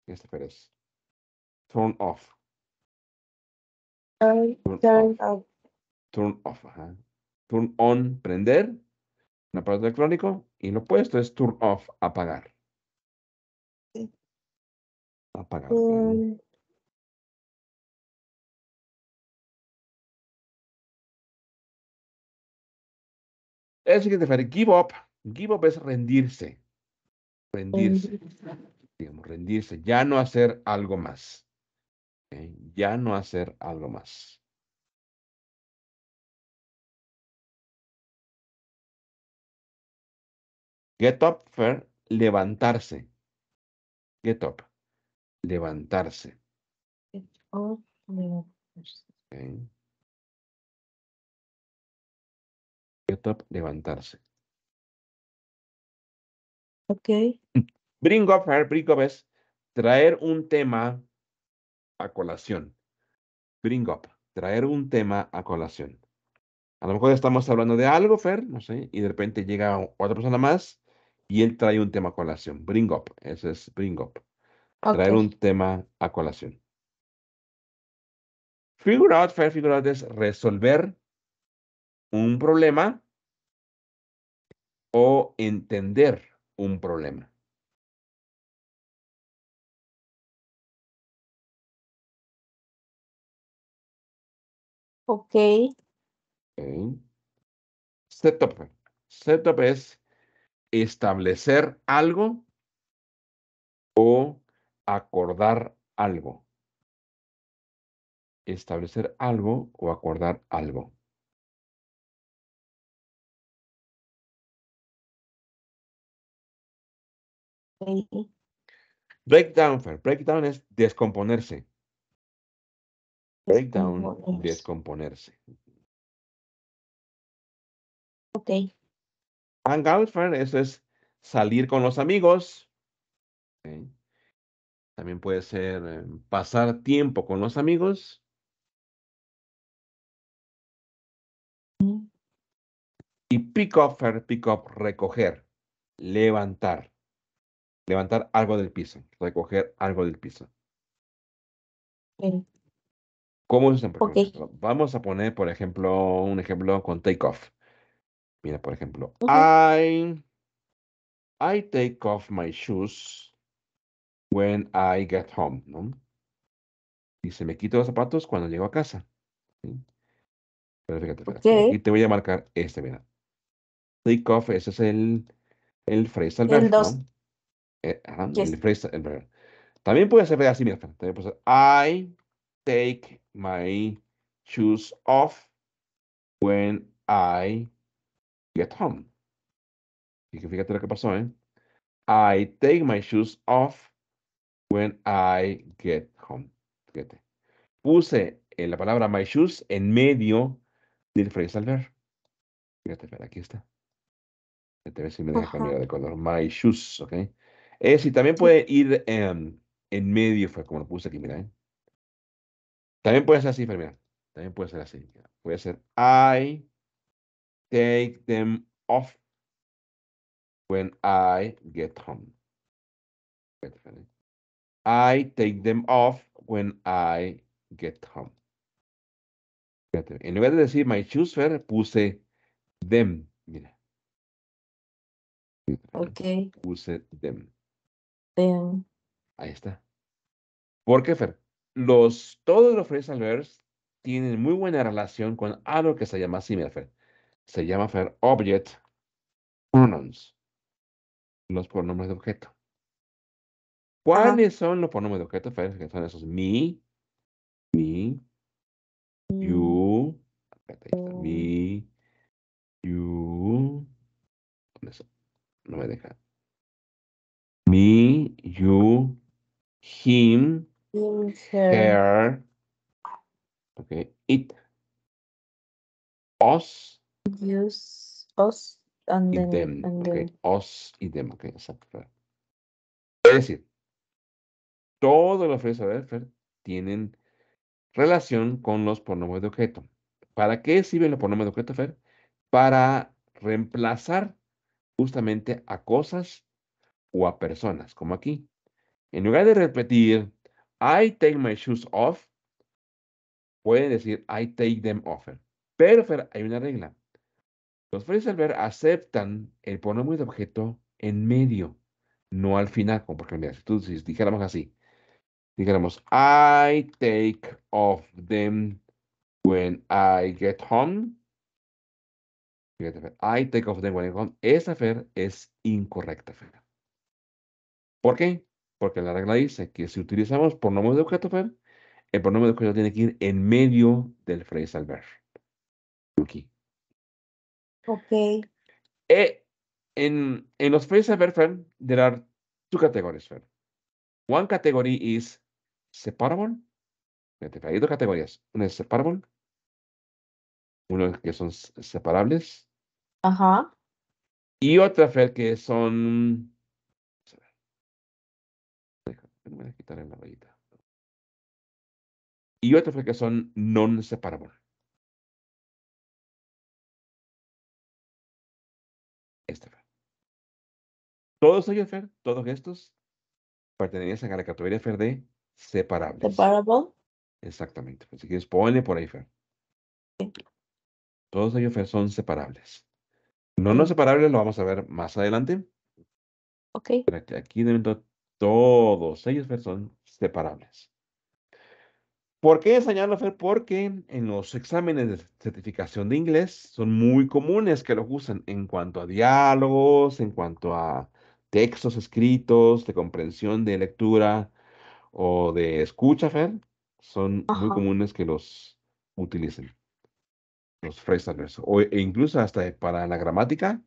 este es turn off. Turn, off. Turn off, Turn on, prender, aparato electrónico y lo opuesto es turn off, apagar. Apagar. el em, siguiente, give up. Give up es rendirse. Rendirse. digamos, rendirse. Ya no hacer algo más. Ya no hacer algo más. Get up, Fer. levantarse. Get up, levantarse. Get up, levantarse. Get up, levantarse. Ok. Bring up, Fer. bring up es traer un tema a colación. Bring up, traer un tema a colación. A lo mejor estamos hablando de algo, Fer, no sé, y de repente llega otra persona más y él trae un tema a colación. Bring up. Ese es bring up. Traer un tema a colación. Figure out, fair figure out es resolver un problema o entender un problema. Ok. okay. Setup. Setup es establecer algo o acordar algo. Establecer algo o acordar algo. Breakdown, Breakdown es descomponerse. Breakdown, descomponerse. descomponerse. Ok. Hangout, eso es salir con los amigos. También puede ser eh, pasar tiempo con los amigos. Y pick up, pick up, recoger, levantar. Levantar algo del piso, recoger algo del piso. ¿Cómo ¿Cómo es? Vamos a poner, por ejemplo, un ejemplo con take off. Mira, por ejemplo, I, take off my shoes when I get home, Dice, me quito los zapatos cuando llego a casa. Y te voy a marcar este, mira. Take off, ese es el, el al dos... Eh, el phrase el También puede ser así, mira, también puede ser, I take my shoes off when I get home. Y que fíjate lo que pasó, ¿eh? I take my shoes off when I get home. Fíjate. Puse eh, la palabra my shoes en medio del al ver. Fíjate, aquí está. Fíjate, a ver si me deja cambiar de color. My shoes, ¿ok? Es, eh, y también puede ir em, en medio, fue como lo puse aquí, mira, ¿eh? También puede ser así, mira. También puede ser así. Voy a hacer I take them off when I get home. I take them off when I get home. En lugar de decir my shoes, Fer, puse them. Mira. Ok. Puse them. Them. Ahí está. Porque, Fer, los, todos los free tienen muy buena relación con algo que se llama similar, Fer se llama Fair Object Pronouns, los pronombres de objeto. ¿Cuáles son los pronombres de objeto, Que son esos me, me, mm. you, you, no me deja. Me, you, him, her okay, it, us, Use os and them. y Es decir, todos los de tienen relación con los pronombres de objeto. ¿Para qué sirven los pronombres de objeto, Fer? Para reemplazar justamente a cosas o a personas, como aquí. En lugar de repetir, I take my shoes off, pueden decir, I take them off. Pero Fer, hay una regla. Los phrases al ver aceptan el pronombre de objeto en medio, no al final, como por si, tú, dijéramos así, dijéramos, I take off them when I get home. I take off them when I get home. Esa Fer es incorrecta, ¿Por qué? Porque la regla dice que si utilizamos pronombres de objeto, el pronombre de objeto tiene que ir en medio del al ver. Aquí. Ok. Eh, en en los free saber, Fern, there are two categories, Fern. One category is separable. Hay dos categorías. Una es separable. Uno es que son separables. Ajá. Y otra, Fer, que son... Déjame quitar en la rayita. Y otra, Fer, que son non separable. Este, Todos ellos, Fer, todos estos pertenecen a la categoría, Fer, de separables. Separable. Exactamente. Pues, si quieres, ponle por ahí, Fer. Todos ellos, Fer, son separables. No no separables lo vamos a ver más adelante. Ok. aquí momento, todos ellos, Fer, son separables. ¿Por qué enseñarlo, Fer? Porque en los exámenes de certificación de inglés son muy comunes que los usan en cuanto a diálogos, en cuanto a textos escritos, de comprensión de lectura o de escucha, Fer. Son muy comunes que los utilicen, los phrasalvers. O e incluso hasta para la gramática,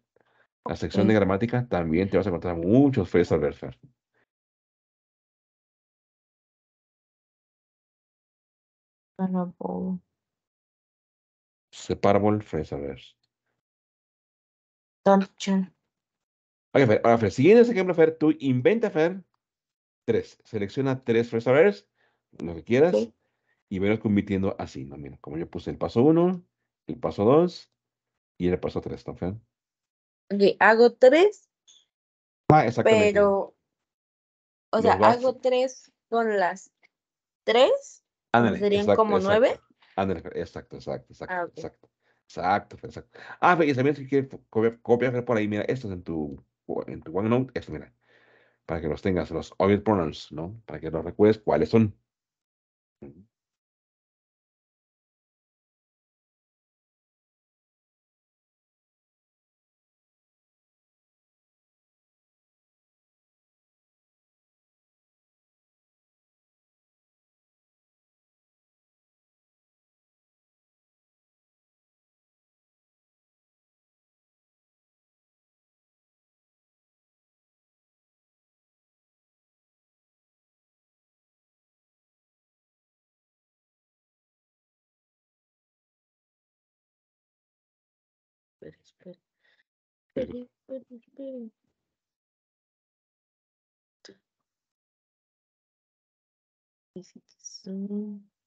la sección de gramática, también te vas a encontrar muchos phrasalvers. Ah, separable fresh parable a Ok, Fer, ahora siguiendo ese ejemplo, Fer, tú inventa, Fer, tres. Selecciona tres free lo que quieras, y venos convirtiendo así, ¿no? Mira, como yo puse el paso uno, el paso dos y el paso tres, ¿no, Ok, hago tres. Ah, exactamente. Pero, o sea, hago tres con las tres ¿Serían como nueve? exacto, exacto, exacto, ah, exacto. Exacto, exacto. Ah, y también si quieres copiar, por ahí, mira, estos en tu, en tu OneNote, esto, mira, para que los tengas, los obvious pronouns, ¿no? Para que los recuerdes cuáles son. good. It's good. It's good. It's It's good. It's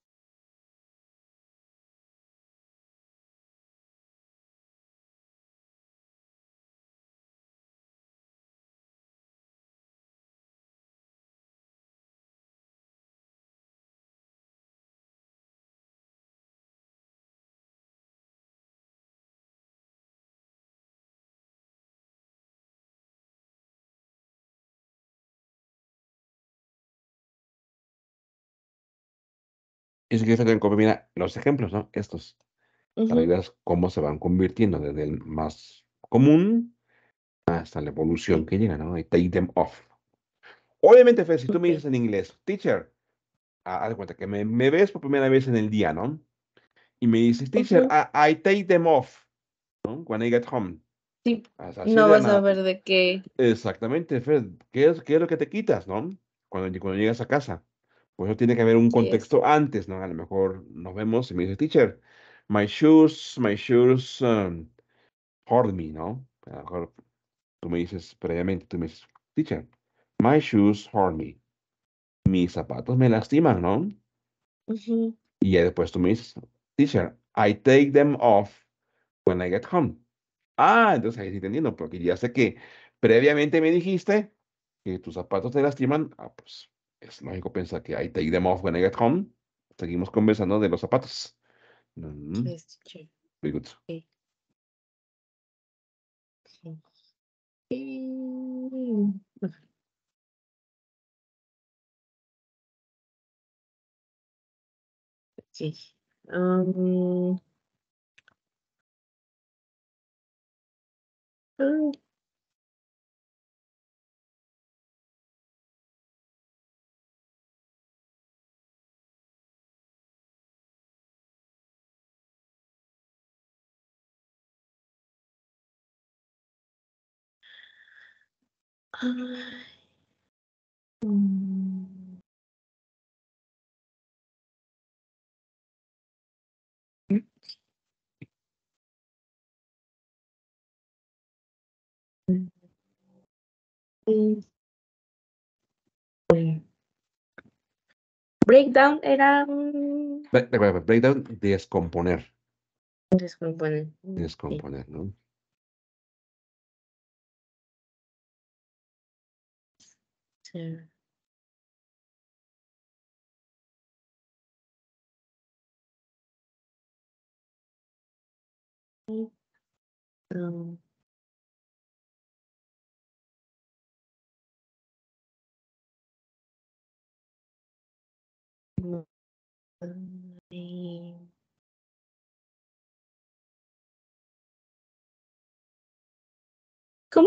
Y si quieres como, mira, los ejemplos, ¿no? Estos. Para cómo se van convirtiendo desde el más común hasta la evolución que llega, ¿no? Y take them off. Obviamente, Fer, si tú me dices en inglés, teacher, ah, haz de cuenta que me, ves por primera vez en el día, ¿no? Y me dices, teacher, I, take them off, ¿no? When I get home. Sí, no vas a ver de qué. Exactamente, Fer, ¿qué es, ¿qué es lo que te quitas, no? Cuando, cuando llegas a casa. Por eso tiene que haber un contexto antes, ¿no? A lo mejor nos vemos y me dice, teacher, my shoes, my shoes um, hurt me, ¿no? A lo mejor tú me dices previamente, tú me dices, teacher, my shoes hurt me. Mis zapatos me lastiman, ¿no? Y después tú me dices, teacher, I take them off when I get home. Ah, entonces ahí estoy entendiendo, porque ya sé que previamente me dijiste que tus zapatos te lastiman, ah, pues es lógico pensar que I take them off when I get home. Seguimos conversando de los zapatos. Mm Breakdown era. Breakdown, descomponer. Descomponer. Descomponer, ¿no? ¿Cómo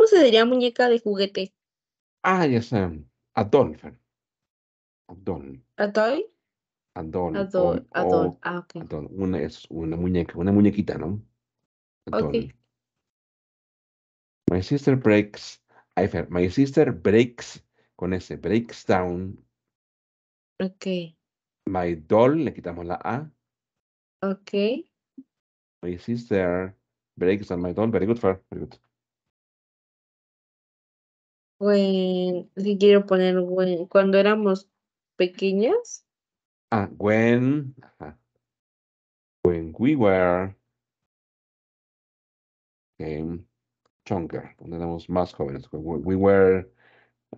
se diría muñeca de juguete? Ah, ya sé. Adolfer. Adol. Adol. Adol. Adol. a Adol. ah, okay. Adol. Una es una muñeca, una muñequita, ¿no? Adol. Okay. My sister breaks. fair. my sister breaks con ese breaks down. Ok. My doll, le quitamos la A. Ok. My sister breaks down my doll. Very good, fair. very good si quiero poner cuando éramos pequeñas. Ah, When we were. um Younger, cuando éramos más jóvenes. we were,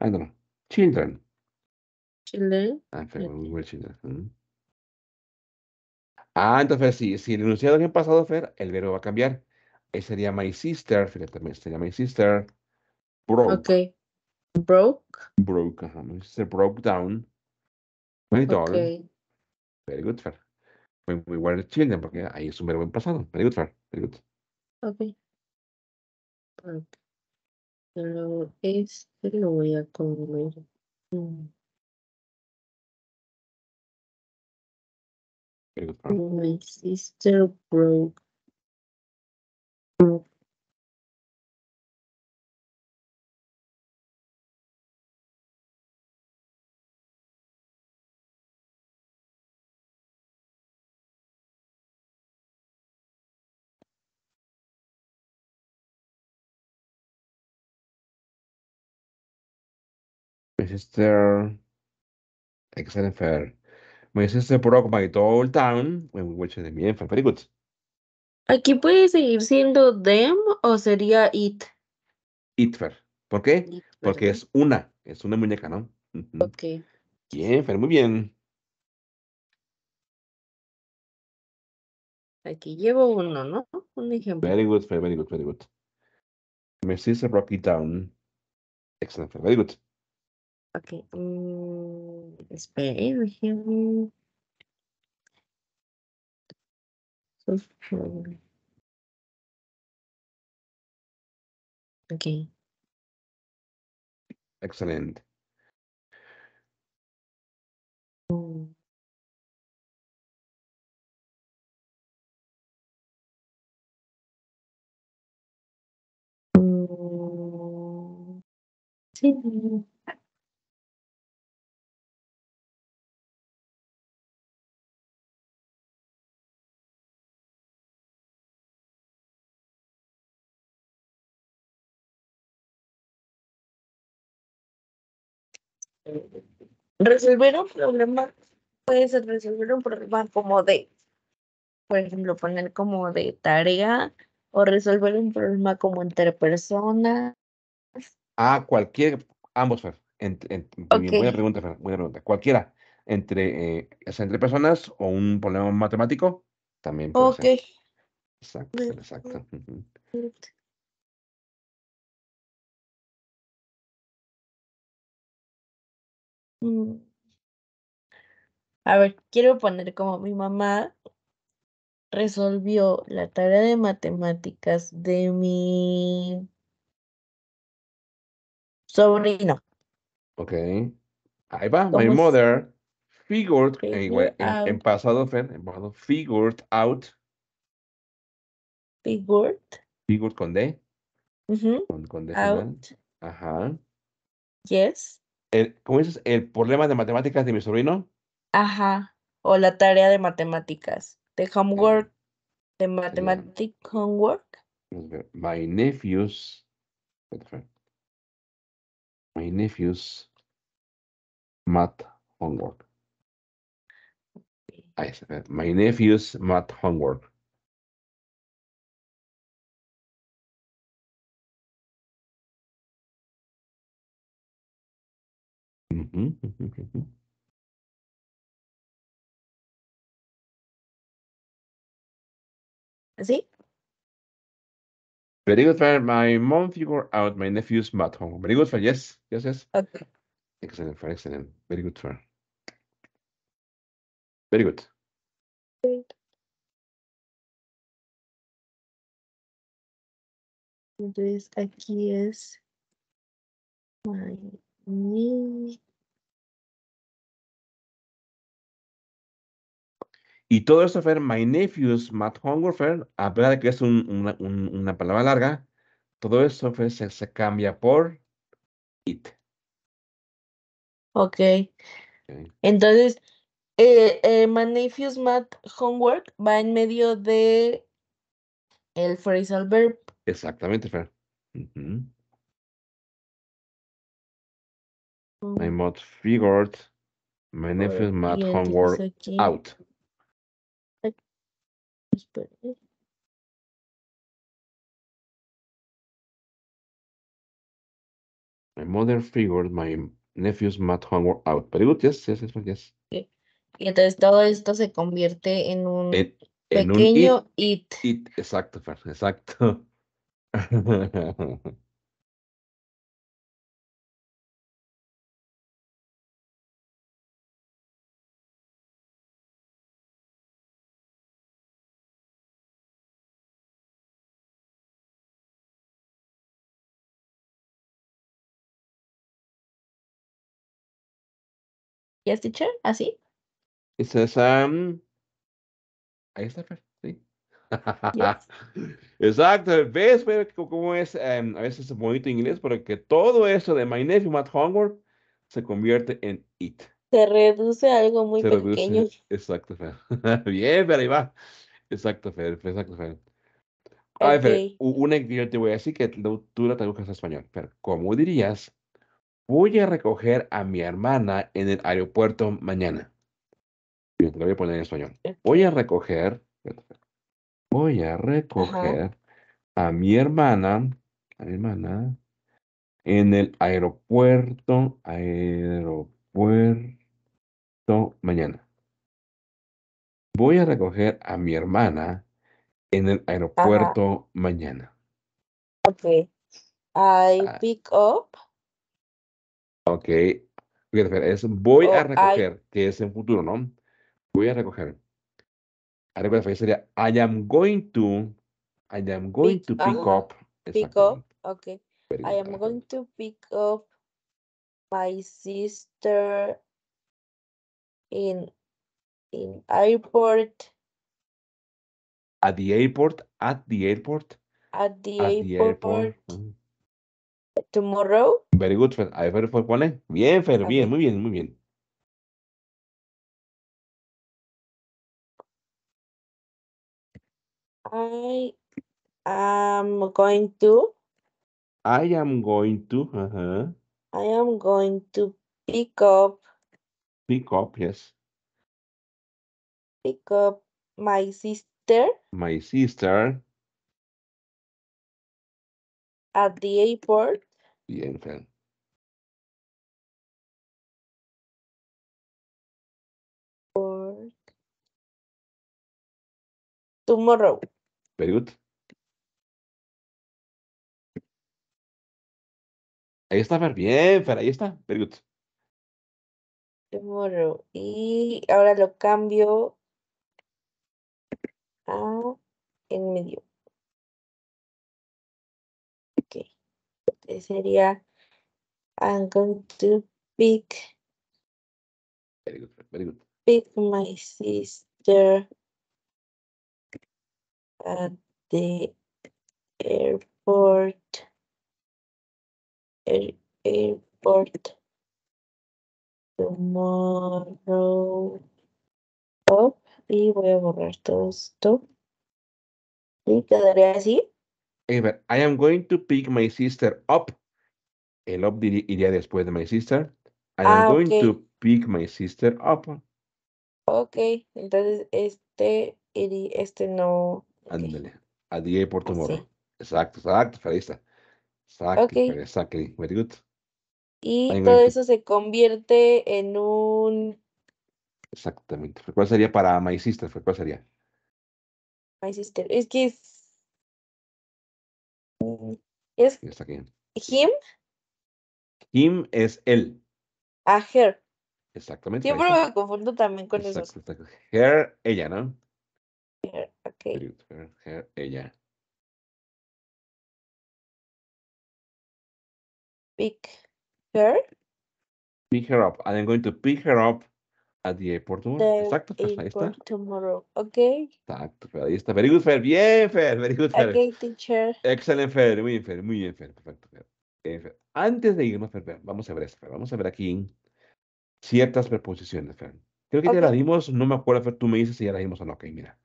I don't know, children. Children. Ah, ah entonces, si, si el enunciado es pasado, Fer, el verbo va a cambiar. Ese eh, sería my sister, fíjate, sería my sister bro Okay. Broke. Broke, ajá. Manchester broke down my daughter. Okay. Very good, fair. When we were children, porque ahí es un verbo en pasado. Very good, fair. Very good. Ok. Broke. Pero este lo voy a comer. Mm. Very good, fair. My sister broke. Broke My pues, este, sister, excellent fair. My sister broke my doll down when we watched the movie. Very good. Aquí puede seguir siendo them o sería it. It fair. ¿Por qué? Porque es una, es una muñeca, ¿no? Ok. Bien, fair, muy bien. Aquí llevo uno, ¿no? Un ejemplo. Very good, fair, very good, very good. My sister broke it down. Excellent, fair, very good. Okay, mm, eh, espere, eh, déjeme. Okay. Excellent. Mm. Mm. Sí. resolver un problema puede ser resolver un problema como de, por ejemplo, poner como de tarea o resolver un problema como entre personas. Ah, cualquier, ambos, Buena pregunta, buena pregunta. Cualquiera, entre, eh, entre personas o un problema matemático, también puede Exacto, exacto. Mm. A ver, quiero poner como mi mamá resolvió la tarea de matemáticas de mi sobrino. Ok. Ahí va. My mother figured, en, pasado, figured out. Figured. Figured con D. con, con D. Out. Ajá. Yes. ¿cómo dices? El problema de matemáticas de mi sobrino. Ajá, o la tarea de matemáticas, de mm. homework, de matemática, homework. My nephews. My nephews math homework. My nephews math homework. Mm-hmm. Very good, friend. My mom figured out my nephew's math homework. Very good, friend. Yes, yes, yes. Okay. Excellent, friend. Excellent. Very good, friend. Very good. Great. Entonces, aquí es my niece. Y todo eso, Fer, My Nephews, Matt Fer, a pesar de que es una, palabra larga, todo eso se, cambia por it. Ok. okay. Entonces, eh, eh, My Nephews, Matt Homework va en medio de el phrasal verb. Exactamente, Fer. My mod mm. figured my nephews mad homework out. My mother figured my nephews math homework out. Very good, yes, yes, yes. Y entonces todo esto se convierte en un pequeño it. Exacto, exacto. Yes, teacher, así. It says, ahí está, sí. Exacto, ves, Fer, cómo es um, a veces es bonito inglés, pero que todo eso de My Nephew Matt Homework se convierte en it. Se reduce a algo muy se pequeño. exacto, Fer. Bien, pero ahí va. Exacto, Fer, exacto, Fer. A una que yo te voy a decir que tú la traduces a español, pero ¿cómo dirías voy a recoger a mi hermana en el aeropuerto mañana. voy a poner en español. Voy a recoger, voy a recoger a mi hermana, a mi hermana, en el aeropuerto, aeropuerto mañana. Voy a recoger a mi hermana en el aeropuerto mañana. Ok. I ah. pick up Ok. voy a oh, recoger, que es en futuro, ¿no? Voy a recoger. Pues, sería I am going to, I am going to pick up. Pick up, ok. I am going to pick up my sister in, in airport. At the airport, at the airport. At the, airport, Tomorrow. Very good, Fer. A ver, Fer, Fer, ¿cuál es? Bien, Fer, okay. bien, muy bien, muy bien. I am going to. I am going to. Uh -huh. I am going to pick up. Pick up, yes. Pick up my sister. My sister. At the airport. Bien, Tomorrow. Very Ahí está, Fer. Bien, Fer. Ahí está. Very Tomorrow. Y ahora lo cambio a en medio. Este, sería I'm going to pick very good, very good. pick my sister at the airport airport tomorrow up oh, y voy a borrar todo esto y quedaría así I am going to pick my sister up. El up iría después de my sister. I am ah, going to pick my sister up. Ok, entonces este, este no. Ándale, a por tomorrow. Pues exacto, exacto, ahí está. Exacto, okay. exactly, very good. Y todo eso se convierte en un... Exactamente. ¿Cuál sería para my sister? ¿Cuál sería? My sister. Es que es Mm, es está aquí. him. Him es él. A ah, her. Exactamente. Siempre me confundo también con eso. Her, ella, ¿no? Her, okay. her, her ella. Pick her. Pick her up. And I'm going to pick her up a por Tomorrow. Exacto, ahí está. Tomorrow, ok. Exacto, ahí está. Very good, Fer. Bien, Fer. Very good, Fer. Ok, teacher. Excelente, Fer. Muy bien, Fer. Muy bien, Fer. Perfecto, Fer. Antes de irnos, Fer, Fer, vamos a ver esto, Vamos a ver aquí ciertas preposiciones, Fer. Creo que ya la dimos, no me acuerdo, Fer, tú me dices si ya la dimos o no. Ok, mira.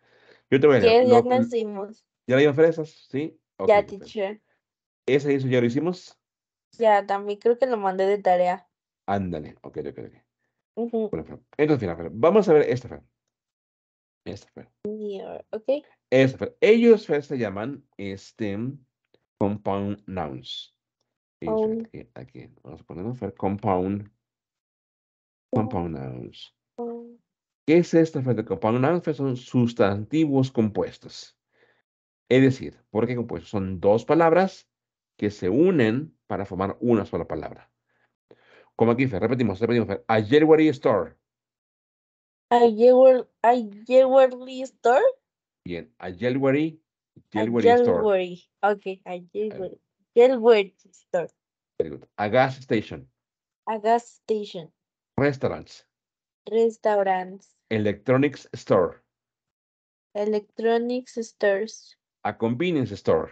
Yo te voy a decir. Ya, las dimos. ¿Ya las dimos, Fer, ¿Sí? Okay, ya, teacher. Fer. eso ya lo hicimos? Ya, también creo que lo mandé de tarea. Ándale, ok, ok, ok. Entonces, vamos a ver esta, fe, Esta, Ellos, se llaman este, compound nouns. aquí, vamos a ponerlo, compound, compound nouns. ¿Qué es esta, fe compound nouns son sustantivos compuestos. Es decir, ¿por qué compuestos? Son dos palabras que se unen para formar una sola palabra. Como aquí, Fer, repetimos, repetimos, A jewelry store. A, jewelry store. Bien, a jewelry, jewelry a jewelry. store. Ok, a jewelry, jewelry store. Very good. A gas station. A gas station. Restaurants. Restaurants. Electronics store. Electronics stores. A convenience store.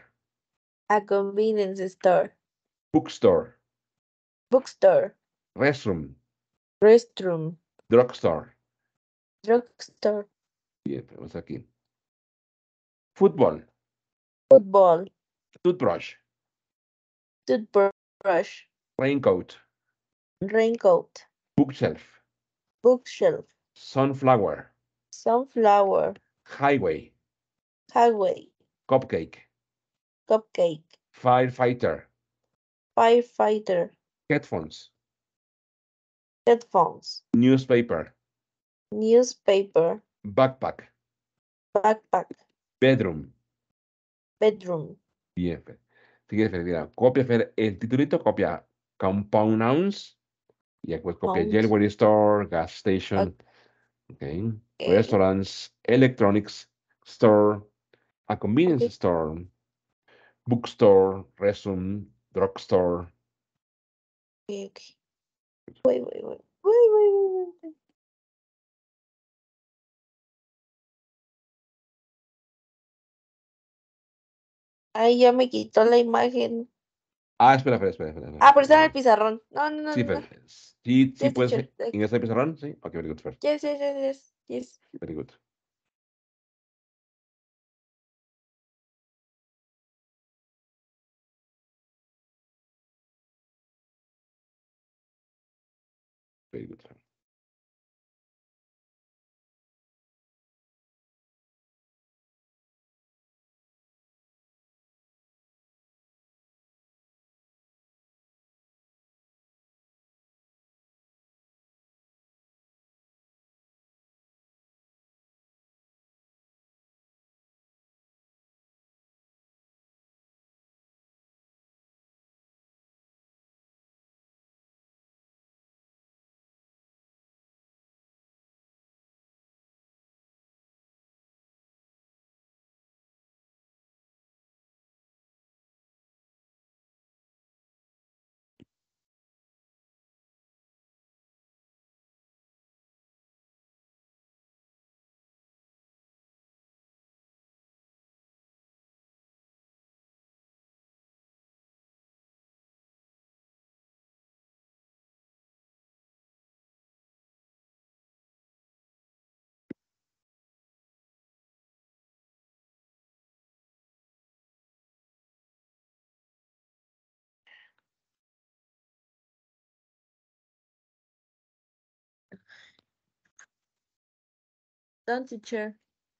A convenience store. Bookstore. Bookstore. restroom restroom drugstore drugstore bien vamos aquí fútbol fútbol toothbrush toothbrush raincoat raincoat bookshelf bookshelf sunflower sunflower highway highway cupcake cupcake firefighter firefighter headphones Headphones. Newspaper. Newspaper. Backpack. Backpack. Bedroom. Bedroom. Bien, copia, el titulito, copia compound nouns. Y después copia store, gas station, okay. restaurants, electronics store, a convenience store, bookstore, resume, drugstore. Voy, voy, voy. Voy, voy, voy, Ahí ya me quitó la imagen. Ah, espera, espera, espera. espera, Ah, pero está en el pizarrón. No, no, no. Sí, no. sí, sí, puedes. al pizarrón? Sí. Ok, very good. First. Yes, yes, yes, yes. Very good. Very good.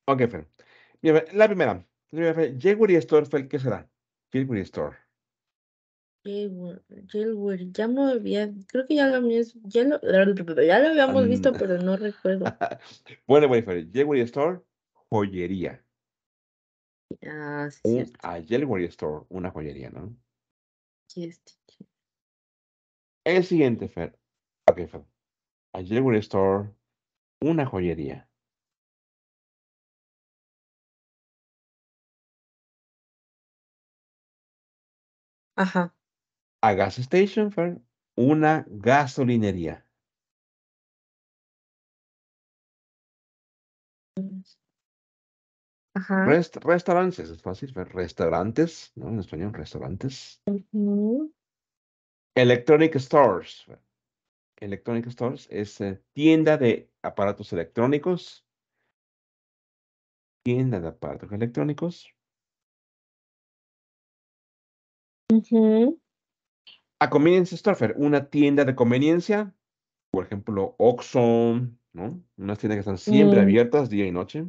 Ok, Fer. la primera. Jewelry Store qué ¿qué será. Jewelry Store. Jewelry. ya me había, creo que ya lo, ya lo, ya lo habíamos visto, pero no recuerdo. bueno, bueno, Jewelry Store, joyería. Ah, sí. a Store, una joyería, ¿no? Sí, El siguiente, Fer. Ok, Fer. A Store, una joyería. A gas station, una gasolinería. Ajá. es fácil, Restaurantes, ¿no? En español, restaurantes. Electronic stores. Electronic stores es eh, tienda de aparatos electrónicos. Tienda de aparatos electrónicos. A Convenience store, una tienda de conveniencia, por ejemplo, Oxxo, ¿no? Unas tiendas que están siempre mm. abiertas día y noche.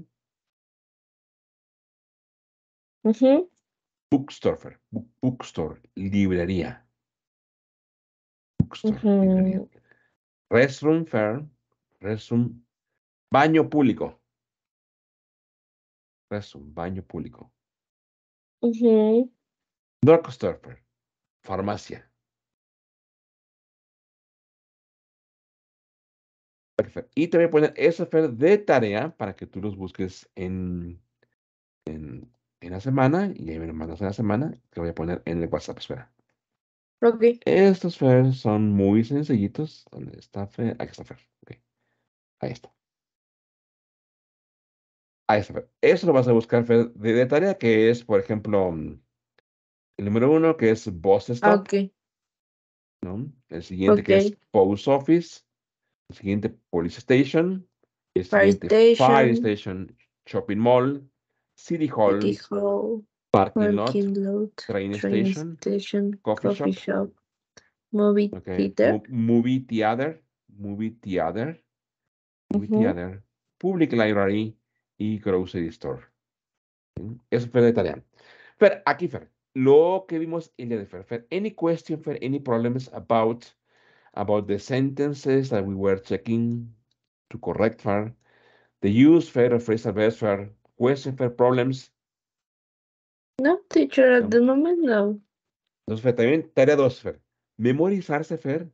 Bookstore, librería. Bookstore, Restroom fair, restroom, baño público. Restroom, baño público. Uh Surfer. farmacia. Perfecto. Y te voy a poner esa fer de tarea para que tú los busques en, en, la semana y ahí me lo mandas en la semana. Te voy a poner en el WhatsApp, espera. Estos Fer son muy sencillitos. ¿Dónde está Fer? Aquí está Fer. Ahí está. Ahí está Eso lo vas a buscar Fer, de, tarea, que es, por ejemplo, mm, el número uno, que es Boss Stop. El siguiente, que es Post Office. El siguiente, Police Station. Fire Station. Fire Station, Shopping Mall, City Hall, Parking, lot, Train, station, Coffee, shop, Movie Theater. movie Theater. Movie Theater. Public Library y Grocery Store. Eso fue de italiano. Pero aquí Fer, lo que vimos de Fer Fer, Any question, Fer, any problems about about the sentences that we were checking to correct Fer the use of phrasal verbs Fer question Fer, problems? No, teacher, at the moment, no. Entonces, Fer, también tarea dos Fer, Memorizarse, Fer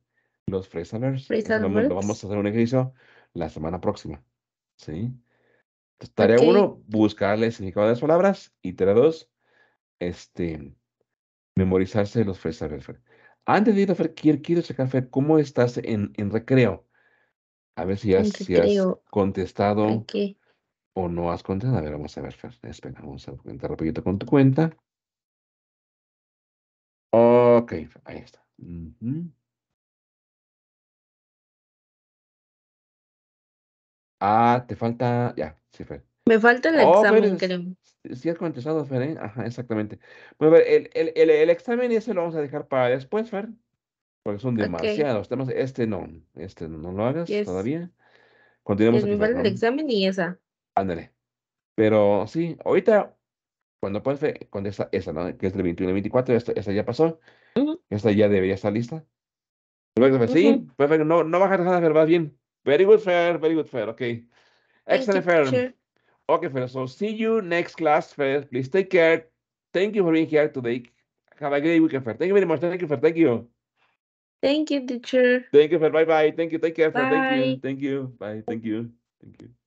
los phrasal verbs. Este vamos a hacer un ejercicio la semana próxima, ¿sí? Entonces, tarea uno, buscar el significado de las palabras. Y tarea dos este, memorizarse los freestyle. Antes de ir a hacer quiero, quiero checar, Fer, ¿cómo estás en, en recreo? A ver si has, si has contestado o no has contestado. A ver, vamos a ver, Fer. Espera, vamos a contar rapidito con tu cuenta. Ok, ahí está. Ah, te falta. Ya, sí, Fer. Me falta el oh, examen, creo. Sí, has contestado, Fer, ¿eh? Ajá, exactamente. Bueno, a ver, el, el, el, examen ese lo vamos a dejar para después, Fer, porque son demasiados temas. Este no, este no lo hagas todavía. Continuamos. me falta el examen y esa. Ándale. Pero sí, ahorita, cuando puedes, Fer, contesta esa, ¿no? Que es del 21 al 24, esta, ya pasó. Esta ya debería estar lista. Sí, perfecto. No, no bajas nada, Fer, vas bien. Very good, Fer, very good, Fer, ok. Excellent, Fer. Okay, fellas. So see you next class, fellas. Please take care. Thank you for being here today. Have a great weekend, fellas. Thank you very much. Thank you, fellas. Thank you. Thank you, teacher. Thank you, fellas. Bye-bye. Thank you. Take care, fellas. Thank you. Thank you. Bye. Thank you. Thank you.